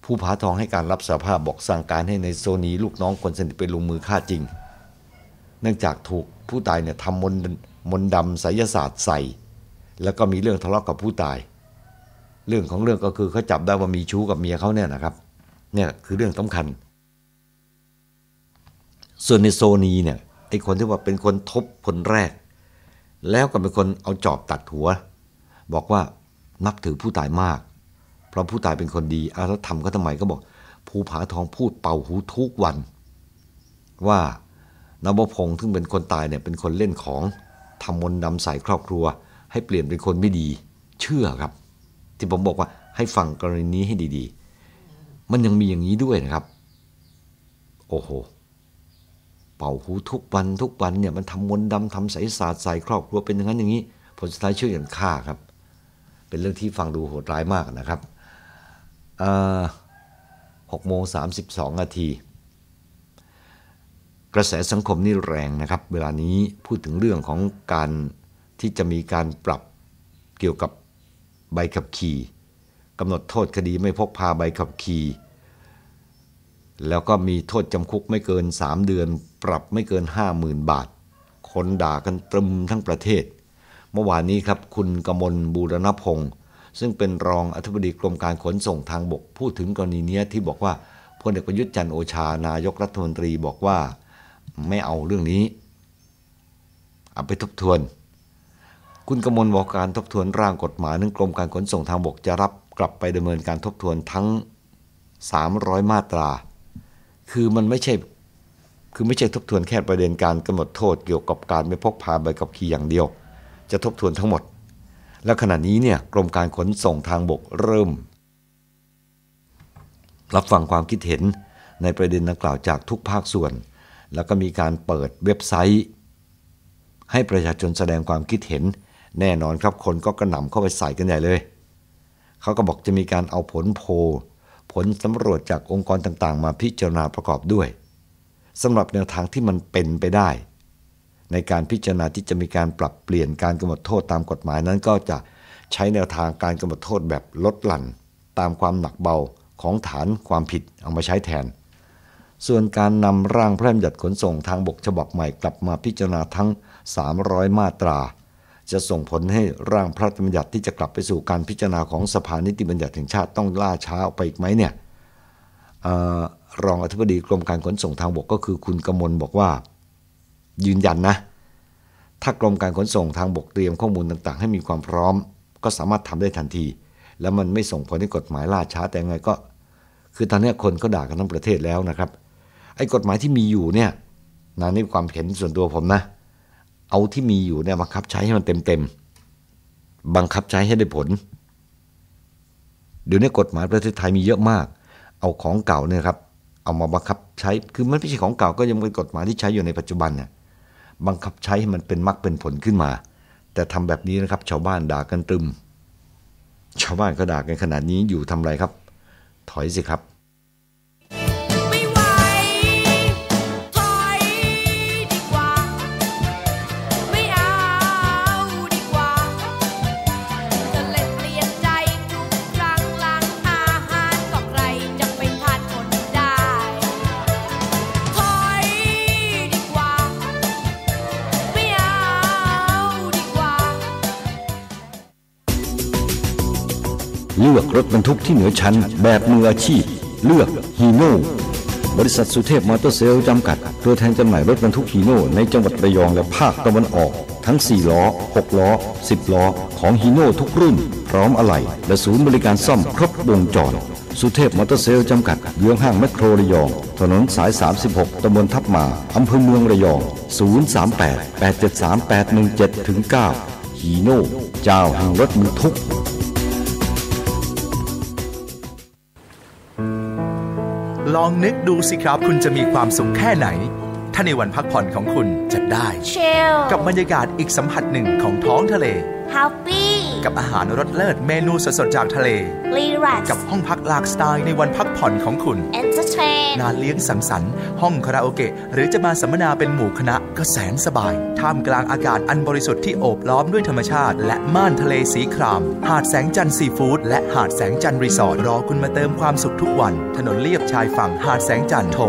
ผู้ผาทองให้การรับสาภาพบอกสั่งการให้ในโซนี ลูกน้อง คนสนิทไปลงมือฆ่าจริง เนื่องจากถูกผู้ตายเนี่ยทำมนมนดำไสยศาสตร์ใส่ แล้วก็มีเรื่องทะเลาะกกับผู้ตาย เรื่องของเรื่องก็คือเขาจับได้ว่ามีชู้กับเมียเขาเนี่ยนะครับเนี่ยคือเรื่องสาคัญ ส่วนในโซนีเนี่ยไอ้คนที่ว่าเป็นคนทบคนแรกแล้วก็เป็นคนเอาจอบตัดหัว บอกว่านับถือผู้ตายมาก เพราะผู้ตายเป็นคนดี อาแล้วทำก็ทำไมก็บอก ภูผาทองพูดเป่าหูทุกวัน ว่านบพงษ์ซึ่งเป็นคนตายเนี่ยเป็นคนเล่นของทำมนต์ดำใส่ครอบครัว ให้เปลี่ยนเป็นคนไม่ดี เชื่อครับ ที่ผมบอกว่าให้ฟังกรณีนี้ให้ดี ๆ มันยังมีอย่างนี้ด้วยนะครับ โอ้โหเป่าหูทุกวันทุกวันเนี่ยมันทำมนต์ดำทำใสยศาสตร์ใส่ครอบครัวเป็นอย่างนั้นอย่างนี้ผลสุดท้ายช่วยกันฆ่าครับ เป็นเรื่องที่ฟังดูโหดร้ายมากนะครับหกโมงสามสิบสองนาทีกระแสสังคมนี่แรงนะครับ เวลานี้พูดถึงเรื่องของการที่จะมีการปรับเกี่ยวกับใบขับขี่กำหนดโทษคดีไม่พกพาใบขับขี่ แล้วก็มีโทษจำคุกไม่เกิน 3 เดือนปรับไม่เกิน 50,000บาท คนด่ากันตรึมทั้งประเทศ เมื่อวานนี้ครับคุณกมลบูรณพงศ์ซึ่งเป็นรองอธิบดีกรมการขนส่งทางบก พูดถึงกรณีนี้ที่บอกว่าพลเอกประยุทธ์จันโอชานายก รัฐมนตรีบอกว่า ไม่เอาเรื่องนี้เอาไปทบทวน คุณกมลบอกการทบทวนร่างกฎหมายนึงกรมการขนส่งทางบกจะรับกลับไปดำเนินการทบทวนทั้ง 300 มาตรา คือมันไม่ใช่คือไม่ใช่ทบทวนแค่ประเด็นการกำหนดโทษเกี่ยวกับการไม่พกพาใบขับขี่อย่างเดียว จะทบทวนทั้งหมด และขณะนี้เนี่ยกรมการขนส่งทางบกเริ่ม รับฟังความคิดเห็น ในประเด็นดังกล่าวจากทุกภาคส่วน แล้วก็มีการเปิดเว็บไซต์ ให้ประชาชนแสดงความคิดเห็น แน่นอนครับคนก็กระหน่ำเข้าไปใส่กันใหญ่เลยเขาก็บอกจะมีการเอาผลโพลผลสำรวจจากองค์กรต่าง ๆมาพิจารณาประกอบด้วยสำหรับแนวทางที่มันเป็นไปได้ ในการพิจารณาที่จะมีการปรับเปลี่ยนการกำหนดโทษตามกฎหมายนั้นก็จะใช้แนวทางการกำหนดโทษแบบลดหลั่น ตามความหนักเบาของฐานความผิดเอามาใช้แทน ส่วนการนำร่างพระราชบัญญัติขนส่งทางบกฉบับใหม่ กลับมาพิจารณาทั้ง 300 มาตรา จะส่งผลให้ร่างพระราชบัญญัติที่จะกลับไปสู่การพิจารณาของสภานิติบัญญัติแห่งชาติต้องล่าช้าออกไปอีกไหมเนี่ยรองอธิบดีกรมการขนส่งทางบกก็คือคุณกมลบอกว่า ยืนยันนะ ถ้ากรมการขนส่งทางบกเตรียมข้อมูลต่างๆ ให้มีความพร้อม ก็สามารถทำได้ทันที แล้วมันไม่ส่งผลให้กฎหมายล่าช้าแต่ไงก็ คือตอนนี้คนก็ด่ากันทั้งประเทศแล้วนะครับไอ้กฎหมายที่มีอยู่เนี่ยนานี่ความเห็นส่วนตัวผมนะ เอาที่มีอยู่เนี่ยบังคับใช้ให้มันเต็มๆบังคับใช้ให้ได้ผลเดี๋ยวนี้กฎหมายประเทศไทยมีเยอะมาก เอาของเก่าเนี่ยครับเอามาบังคับใช้ คือมันไม่ใช่ของเก่าก็ยังเป็นกฎหมายที่ใช้อยู่ในปัจจุบันเนี่ย บังคับใช้ให้มันเป็นมรรคเป็นผลขึ้นมา แต่ทำแบบนี้นะครับ ชาวบ้านด่ากันตรึม ชาวบ้านก็ด่ากันขนาดนี้อยู่ทำไรครับ ถอยสิครับเลือกรถบรรทุกที่เหนือชั้นแบบมืออาชีพ เลือกฮีโน่บริษัทสุเทพมอเตอร์เซลล์จำกัดตัวแทนจำหน่ายรถบรรทุกฮีโน่ในจังหวัดระยองและภาคตะวันออก ทั้ง 4 ล้อ 6 ล้อ 10 ล้อ ของฮีโน่ทุกรุ่น พร้อมอะไหล่และศูนย์บริการซ่อมครบวงจร สุเทพมอเตอร์เซลล์จำกัดเยื้องห้างแมคโครระยอง ถนนสาย 36ตำบลทับมาอำเภอเมืองระยอง 038 873 817 9ฮีโน่เจ้าแห่งรถบรรทุกลองนึกดูสิครับคุณจะมีความสุขแค่ไหน ถ้าในวันพักผ่อนของคุณจะได้ Chill. กับบรรยากาศอีกสัมผัสหนึ่งของท้องทะเล Happy กับอาหารรสเลิศ เมนูสดๆ จากทะเล กับห้องพักหลากสไตล์ในวันพักผ่อนของคุณนงานเลี้ยงสังสรรค์ ห้องคาราโอเกะหรือจะมาสัมมนาเป็นหมู่คณะก็แสนสบายท่ามกลางอากาศอันบริสุทธิ์ที่โอบล้อมด้วยธรรมชาติ และม่านทะเลสีคราม หาดแสงจันทร์ซีฟู้ดและหาดแสงจันทร์รีสอร์ทรอคุณมาเติมความสุขทุกวัน ถนนเลียบชายฝั่งหาดแสงจันทร์โทร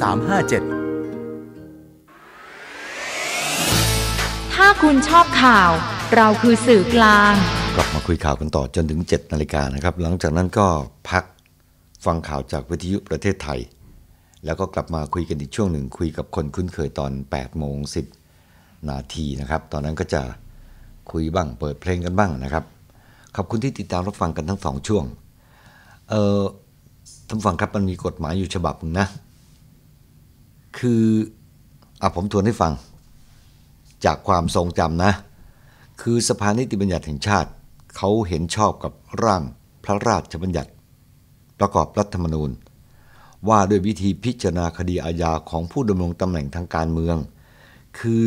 038 616 357 ถ้าคุณชอบข่าวเราคือสื่อกลาง กลับมาคุยข่าวกันต่อจนถึง7นาฬิกานะครับ หลังจากนั้นก็พักฟังข่าวจากวิทยุประเทศไทย แล้วก็กลับมาคุยกันอีกช่วงหนึ่งคุยกับคนคุ้นเคยตอน8โมง10นาทีนะครับ ตอนนั้นก็จะคุยบ้างเปิดเพลงกันบ้างนะครับ ขอบคุณที่ติดตามรับฟังกันทั้งสองช่วงเอ่อท่านฟังครับมันมีกฎหมายอยู่ฉบับนึงนะคืออ่ะผมทวนให้ฟังจากความทรงจำนะคือสภานิติบัญญัติแห่งชาติ เขาเห็นชอบกับร่างพระราชบัญญัติ ประกอบรัฐธรรมนูญ ว่าด้วยวิธีพิจารณาคดีอาญาของผู้ดำรงตำแหน่งทางการเมือง คือ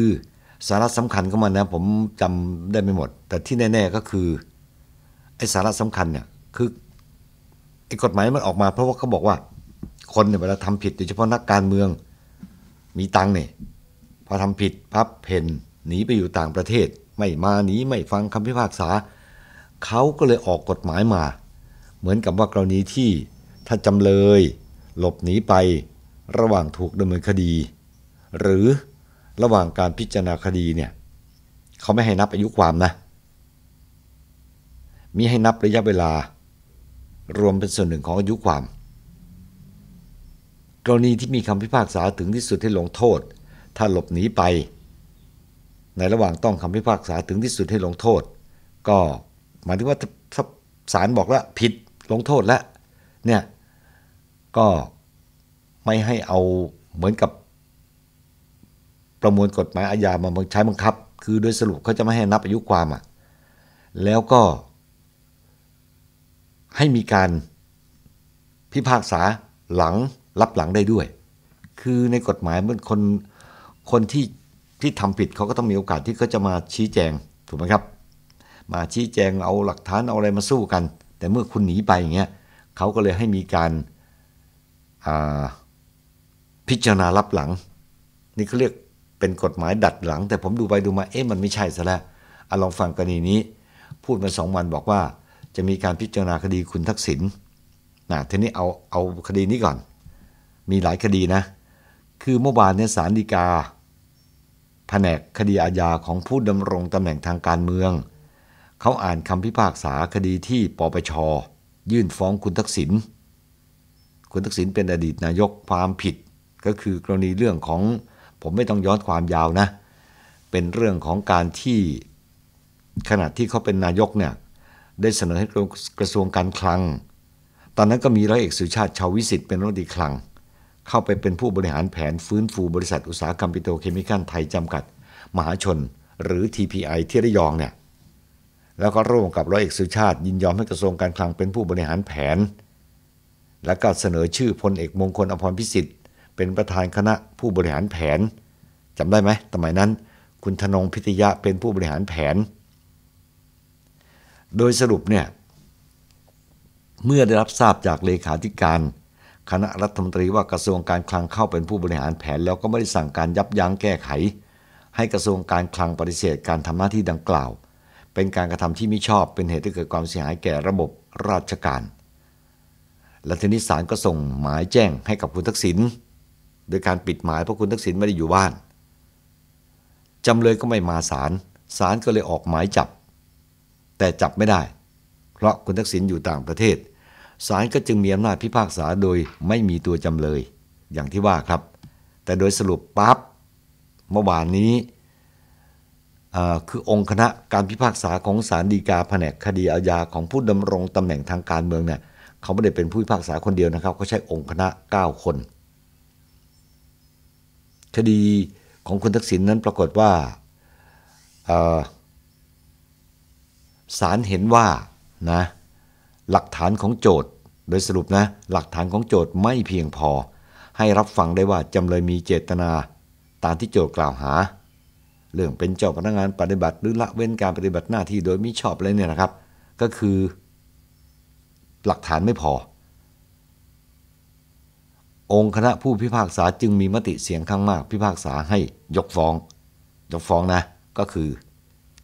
สาระสำคัญของมันนะ ผมจำได้ไม่หมด แต่ที่แน่ๆก็คือ ไอ้สาระสำคัญเนี่ย คือไอ้กฎหมายมันออกมาเพราะว่าเขาบอกว่า คนเนี่ยเวลาทำผิดโดยเฉพาะนักการเมือง มีตังเนี่ยพอทำผิดพับเพนหนีไปอยู่ต่างประเทศไม่มาหนีไม่ฟังคำพิพากษาเขาก็เลยออกกฎหมายมา เหมือนกับว่ากรณีที่ถ้าจำเลย หลบหนีไป ระหว่างถูกดำเนินคดี หรือระหว่างการพิจารณาคดีเนี่ยเขาไม่ให้นับอายุความนะมิให้นับระยะเวลา รวมเป็นส่วนหนึ่งของอายุความ กรณีที่มีคำพิพากษาถึงที่สุดให้ลงโทษ ถ้าหลบหนีไปในระหว่างต้องคำพิพากษาถึงที่สุดให้ลงโทษก็หมายถึงว่าถ้าศาลบอกแล้วผิดลงโทษแล้วเนี่ย ก็ไม่ให้เอาเหมือนกับประมวลกฎหมายอาญามาใช้บังคับ คือโดยสรุปเขาจะไม่ให้นับอายุความอ่ะแล้วก็ให้มีการพิพากษาหลังรับหลังได้ด้วย คือในกฎหมายมันคนคนที่ที่ทำผิดเขาก็ต้องมีโอกาสที่เขาจะมาชี้แจงถูกไหมครับ มาชี้แจงเอาหลักฐานเอาอะไรมาสู้กัน แต่เมื่อคุณหนีไปอย่างเงี้ยเขาก็เลยให้มีการพิจารณารับหลัง นี่เขาเรียกเป็นกฎหมายดัดหลัง แต่ผมดูไปดูมาเอ๊ะมันไม่ใช่ซะแล้วอลองฟังกรณีนี้ พูดมาสองวันบอกว่าจะมีการพิจารณาคดีคุณทักษิณนะทีนี้เอาเอาคดีนี้ก่อน มีหลายคดีนะ คือเมื่อวานเนี่ยสารดีกาแผนกคดีอาญาของผู้ดำรงตำแหน่งทางการเมืองเขาอ่านคำพิพากษาคดีที่ปปชยื่นฟ้องคุณทักษิณคุณทักษิณเป็นอดีตนายกความผิด ก็คือกรณีเรื่องของผมไม่ต้องย้อนความยาวนะ เป็นเรื่องของการที่ขณะที่เขาเป็นนายกเนี่ยได้เสนอให้กระทรวงการคลังตอนนั้นก็มีร้อยเอกสุชาติชาววิสิทธิ์เป็นรัฐมนตรีคลังเข้าไปเป็นผู้บริหารแผนฟื้นฟูบริษัทอุตสาหกรรมปิโตรเคมีคัลไทยจำกัด มหาชนหรือ TPI ที่ระยองเนี่ยแล้วก็ร่วมกับร้อยเอกสุชาติ ยินยอมให้กระทรวงการคลังเป็นผู้บริหารแผน และก็เสนอชื่อพลเอกมงคลอภรพิสิทธิ์ เป็นประธานคณะผู้บริหารแผนจำได้ไหมสมัยนั้นคุณธนงพิทยะเป็นผู้บริหารแผน โดยสรุปเนี่ยเมื่อได้รับทราบจากเลขาธิการคณะรัฐมนตรีว่ากระทรวงการคลังเข้าเป็นผู้บริหารแผนแล้วก็ไม่ได้สั่งการยับยั้งแก้ไข ให้กระทรวงการคลังปฏิเสธการทำหน้าที่ดังกล่าว เป็นการกระทำที่ไม่ชอบเป็นเหตุให้เกิดความเสียหายแก่ระบบราชการ และทีนี้ศาลก็ส่งหมายแจ้งให้กับคุณทักษิณโดยการปิดหมายเพราะคุณทักษิณไม่ได้อยู่บ้านจำเลยก็ไม่มาศาลศาลก็เลยออกหมายจับ แต่จับไม่ได้ เพราะคุณทักษิณอยู่ต่างประเทศศาลก็จึงมีอำนาจพิพากษาโดยไม่มีตัวจำเลยอย่างที่ว่าครับ แต่โดยสรุปปั๊บเมื่อวานนี้คือองค์คณะการพิพากษาของศาลฎีกาแผนกคดีอาญาของผู้ดำรงตำแหน่งทางการเมืองเนี่ยเขาไม่ได้เป็นผู้พิพากษาคนเดียวนะครับเขาใช้องค์คณะ 9 คน คดีของคุณทักษิณนนั้นปรากฏว่าศาลเห็นว่านะหลักฐานของโจทย์โดยสรุปนะ หลักฐานของโจทย์ไม่เพียงพอ ให้รับฟังได้ว่าจำเลยมีเจตนาตามที่โจทย์กล่าวหา เรื่องเป็นเจ้าพนักงานปฏิบัติหรือละเว้นการปฏิบัติหน้าที่โดยมิชอบอะไรเนี่ยนะครับ ก็คือ หลักฐานไม่พอ องค์คณะผู้พิพากษาจึงมีมติเสียงข้างมาก พิพากษาให้ยกฟ้อง ยกฟ้องนะก็คือ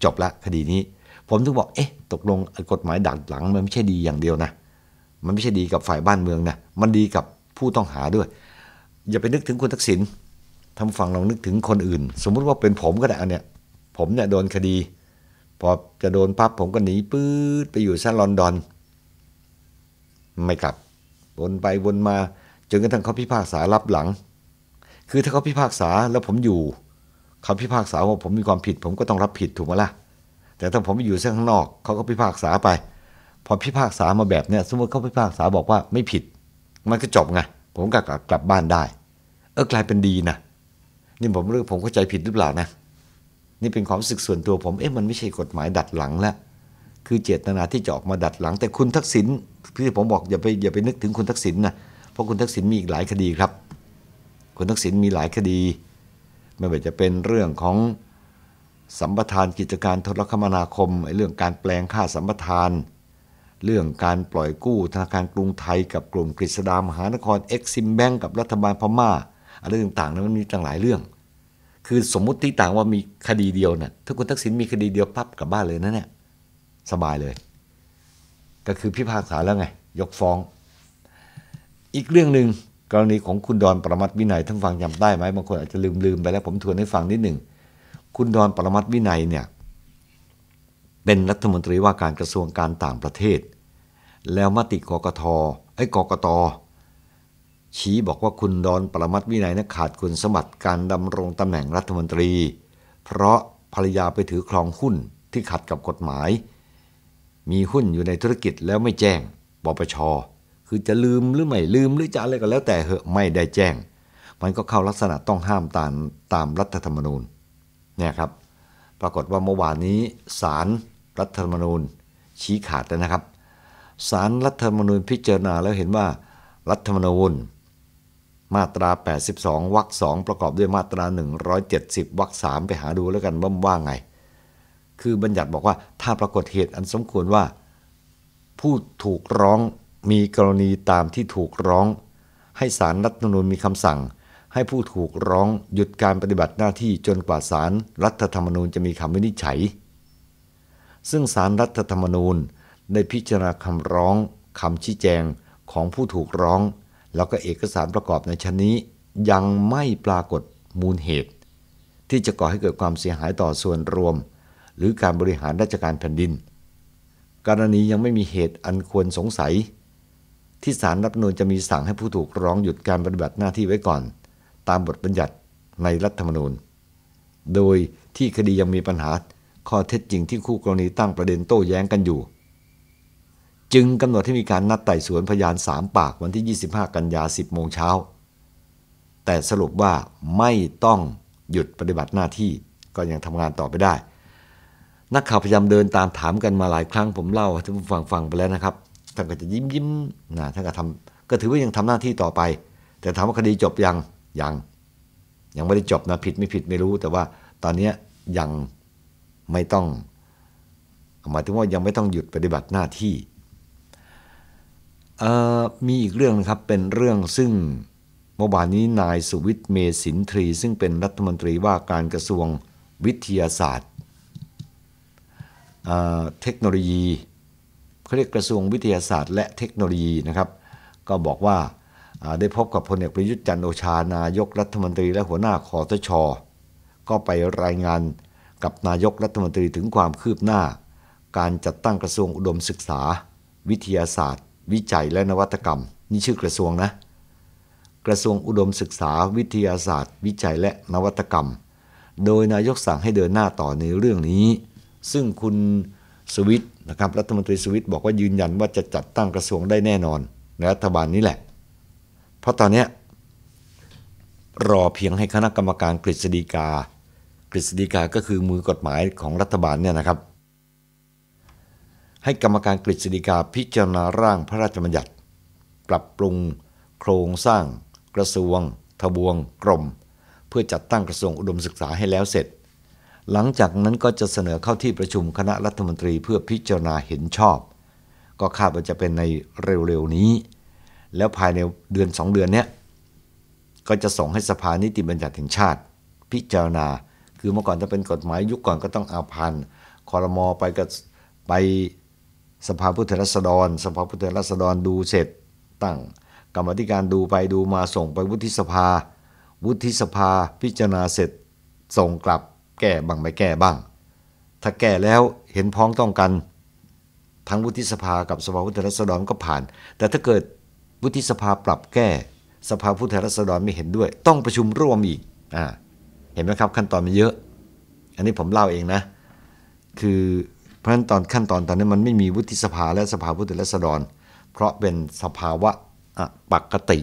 จบละคดีนี้ ผมถึงบอกเอ๊ะตกลงกฎหมายดักหลังมันไม่ใช่ดีอย่างเดียวนะ มันไม่ใช่ดีกับฝ่ายบ้านเมืองนะ มันดีกับผู้ต้องหาด้วย อย่าไปนึกถึงคุณทักษิณทำฝั่งลองนึกถึงคนอื่น สมมุติว่าเป็นผมก็ได้อันเนี้ยผมเนี่ยโดนคดี พอจะโดนปั๊บผมก็หนีปื๊ดไปอยู่ซนลอนดอน ไม่กลับ วนไปวนมาจนกระทั่งเขาพิพากษารับหลัง คือถ้าเขาพิพากษาแล้วผมอยู่ เขาพิพากษาว่าผมมีความผิด ผมก็ต้องรับผิดถูกไหมล่ะแต่ถ้าผมไปอยู่เส้นข้างนอก เขาก็พิพากษาไป พอพิพากษามาแบบเนี้ยสมมติเขาพิพากษาบอกว่าไม่ผิด มันก็จบไงผมก็กลับบ้านได้ เออกลายเป็นดีนะ นี่ผมเรื่องผมเข้าใจผิดหรือเปล่านะนี่เป็นความรู้สึกส่วนตัวผมเอ๊ะ มันไม่ใช่กฎหมายดัดหลังแล้วคือเจตนาที่จะออกมาดัดหลังแต่คุณทักษิณพี่ผมบอกอย่าไปอย่าไปนึกถึงคุณทักษิณนะเพราะคุณทักษิณมีอีกหลายคดีครับ คุณทักษิณมีหลายคดีไม่ว่าจะเป็นเรื่องของสัมปทานกิจการโทรคมนาคมไอเรื่องการแปลงค่าสัมปทาน เรื่องการปล่อยกู้ธนาคารกรุงไทยกับกลุ่มกฤษดามหานครเอ็กซิมแบงกับรัฐบาลพม่าอะไรต่างๆนั้นมันมีต่างหลายเรื่อง คือสมมุติที่ต่างว่ามีคดีเดียวนะ่ะถ้าคุณทักษิณมีคดีเดียวปั๊บกลับบ้านเลยนะเนี่ยสบายเลย ก็คือพิพากษาแล้วไงยกฟ้อง อีกเรื่องหนึ่งกรณีของคุณดอนประมัตวินัยท่านฟังจำได้ไหมบางคนอาจจะลืมลืมไปแล้ว ผมทวนให้ฟังนิดหนึ่งคุณดอนปรมัตวินัยเนี่ยเป็นรัฐมนตรีว่าการกระทรวงการต่างประเทศ แล้วมติกกตไอ้กกตชี้บอกว่าคุณดอนปรมัตวินัยนกขาดคุณสมบัติการดำรงตำแหน่งรัฐมนตรี เพราะภรรยาไปถือครองหุ้นที่ขัดกับกฎหมาย มีหุ้นอยู่ในธุรกิจแล้วไม่แจ้งบปชคือจะลืมหรือไม่ลืมหรือจะอะไรก็แล้ว แต่เหอะไม่ได้แจ้ง มันก็เข้าลักษณะต้องห้ามตามตามรัฐธรรมนูญเนี่ยครับ ปรากฏว่าเมื่อวานนี้ศาลรรัฐธรรมนูญชี้ขาดแล้วนะครับศาลรรัฐธรรมนูญพิจารณาแล้วเห็นว่ารัฐธรรมนูญมาตรา 82 วรรคสองประกอบด้วยมาตรา 170 วรรคสามไปหาดูแล้วกันว่าว่าไง คือบัญญัติบอกว่าถ้าปรากฏเหตุอันสมควรว่า ผู้ถูกร้องมีกรณีตามที่ถูกร้อง ให้ศาลรรัฐธรรมนูญมีคำสั่งให้ผู้ถูกร้องหยุดการปฏิบัติหน้าที่จนกว่าสารรัฐธรรมนูญจะมีคำวินิจฉัย ซึ่งสารรัฐธรรมนูญได้พิจารณาคำร้องคำชี้แจงของผู้ถูกร้องแล้วก็เอกสารประกอบในชั้นนี้ ยังไม่ปรากฏมูลเหตุ ที่จะก่อให้เกิดความเสียหายต่อส่วนรวม หรือการบริหารราชการแผ่นดิน กรณียังไม่มีเหตุอันควรสงสัย ที่สารรับนูนจะมีสั่งให้ผู้ถูกร้องหยุดการปฏิบัติหน้าที่ไว้ก่อนตามบทบัญญัติในรัฐธรรมนูญ โดยที่คดียังมีปัญหา ข้อเท็จจริงที่คู่กรณีตั้งประเด็นโต้แย้งกันอยู่ จึงกำหนดให้มีการนัดไต่สวนพยานสามปากวันที่ 25 กันยา 10 โมงเช้า แต่สรุปว่าไม่ต้องหยุดปฏิบัติหน้าที่ก็ยังทำงานต่อไปได้ นักข่าวพยายามเดินตามถามกันมาหลายครั้ง ผมเล่าท่านผู้ฟังฟังไปแล้วนะครับท่านก็จะยิ้มยิ้มนะท่านก็ทำก็ถือว่ายังทำหน้าที่ต่อไป แต่ถามว่าคดีจบยังยังยังไม่ได้จบนะผิดไม่ผิดไม่รู้ แต่ว่าตอนนี้ยังไม่ต้องหมายถึงว่ายังไม่ต้องหยุดปฏิบัติหน้าที่ มีอีกเรื่องนะครับเป็นเรื่องซึ่ง เมื่อวานนี้นายสุวิทย์เมสินทรีซึ่งเป็นรัฐมนตรีว่าการกระทรวงวิทยาศาสตร์เทคโนโลยีเขาเรียกกระทรวงวิทยาศาสตร์ และเทคโนโลยีนะครับ ก็บอกว่าได้พบกับพลเอกประยุทธ์จันโอชานายกรัฐมนตรีและหัวหน้าคอสชก็ไปรายงานกับนายกรัฐมนตรีถึงความคืบหน้า การจัดตั้งกระทรวงอุดมศึกษา วิทยาศาสตร์ วิจัยและนวัตกรรม นี่ชื่อกระทรวงนะกระทรวงอุดมศึกษา วิทยาศาสตร์ วิจัยและนวัตกรรม โดยนายกสั่งให้เดินหน้าต่อในเรื่องนี้ ซึ่งคุณสวิตนะครับรัฐมนตรีสวิตบอกว่ายืนยันว่าจะจัดตั้งกระทรวงได้แน่นอนในรัฐบาลนี้แหละเพราะตอนนี้รอเพียงให้คณะกรรมการกฤษฎีกากฤษฎีกาก็คือมือกฎหมายของรัฐบาลเนี่ยนะครับ ให้กรรมการกฤษฎีกาพิจารณาร่างพระราชบัญญัติปรับปรุง โครงสร้าง กระทรวง ทบวงกรมเพื่อจัดตั้งกระทรวงอุดมศึกษาให้แล้วเสร็จ หลังจากนั้นก็จะเสนอเข้าที่ประชุมคณะรัฐมนตรีเพื่อพิจารณาเห็นชอบ ก็คาดว่าจะเป็นในเร็วๆ นี้แล้วภายในเดือน2เดือนนี้ก็จะส่งให้สภานิติบัญญัติแห่งชาติ พิจารณา คือเมื่อก่อนจะเป็นกฎหมายยุคก่อนก็ต้องเอาพัน คอรมอไปกับไปสภาผู้แทนราษฎรสภาผู้แทนราษฎรดูเสร็จ ตั้งกรรมธิการดูไปดูมาส่งไปวุฒิสภา วุฒิสภาพิจารณาเสร็จ ส่งกลับแก้บ้างไม่แก้บ้าง ถ้าแก้แล้วเห็นพ้องต้องกันทั้งวุฒิสภา กับสภาผู้แทนราษฎรก็ผ่าน แต่ถ้าเกิดวุฒิสภาปรับแก้ สภาผู้แทนราษฎรไม่เห็นด้วยต้องประชุมร่วมอีกอ่าเห็นไหมครับขั้นตอนมันเยอะ อันนี้ผมเล่าเองนะ คือเพราะฉะนั้นตอนขั้นตอนตอนนี้มันไม่มีวุฒิสภาและสภาผู้แทนราษฎร เพราะเป็นสภาวะปกติ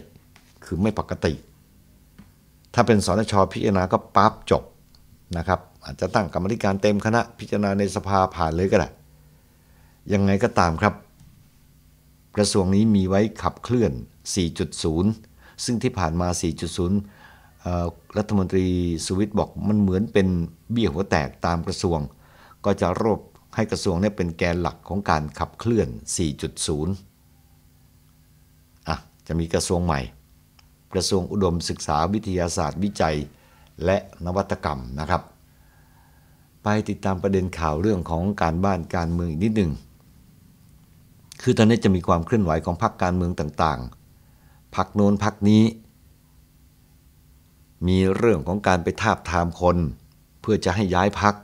คือไม่ปกติ ถ้าเป็นสนชพิจารณาก็ปั๊บจบนะครับ อาจจะตั้งกรรมธิการเต็มคณะพิจารณาในสภาผ่านเลยก็ได้ยังไงก็ตามครับกระทรวงนี้มีไว้ขับเคลื่อน 4.0 ซึ่งที่ผ่านมา 4.0 รัฐมนตรีสุวิทย์บอกมันเหมือนเป็นเบี้ยหัวแตกตามกระทรวง ก็จะรวบให้กระทรวงนี้เป็นแกนหลักของการขับเคลื่อน 4.0อ่ะจะมีกระทรวงใหม่ กระทรวงอุดมศึกษาวิทยาศาสตร์วิจัยและนวัตกรรมนะครับ ไปติดตามประเด็นข่าวเรื่องของการบ้านการเมืองอีกนิดหนึ่งคือตอนนี้จะมีความเคลื่อนไหวของพรรคการเมืองต่าง ๆ พรรคโน้นพรรคนี้ มีเรื่องของการไปทาบทามคน เพื่อจะให้ย้ายพรรค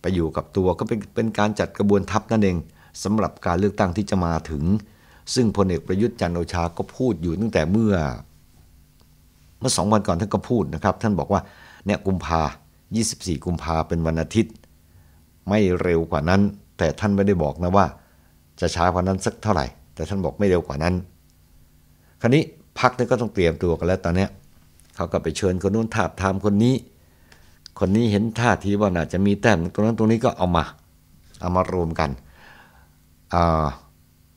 ไปอยู่กับตัวก็เป็นเป็นการจัดกระบวนทัพนั่นเองสำหรับการเลือกตั้งที่จะมาถึง ซึ่งพลเอกประยุทธ์จันโอชาก็พูดอยู่ตั้งแต่เมื่อ เมื่อสองวันก่อนท่านก็พูดนะครับ ท่านบอกว่าเนี่ยกุมภา24 กุมภาเป็นวันอาทิตย์ ไม่เร็วกว่านั้น แต่ท่านไม่ได้บอกนะว่าจะช้ากว่านั้นสักเท่าไหร่ แต่ท่านบอกไม่เร็วกว่านั้น คราวนี้พักนี่ก็ต้อง เตรียมตัวกันแล้วตอนเนี้ยเขาก็ไปเชิญคนนู้นถาบทามคนนี้ คนนี้เห็นท่าทีว่าน่าจะมีแต้มตรงนั้นตรงนี้ก็เอามาเอามารวมกันอ่า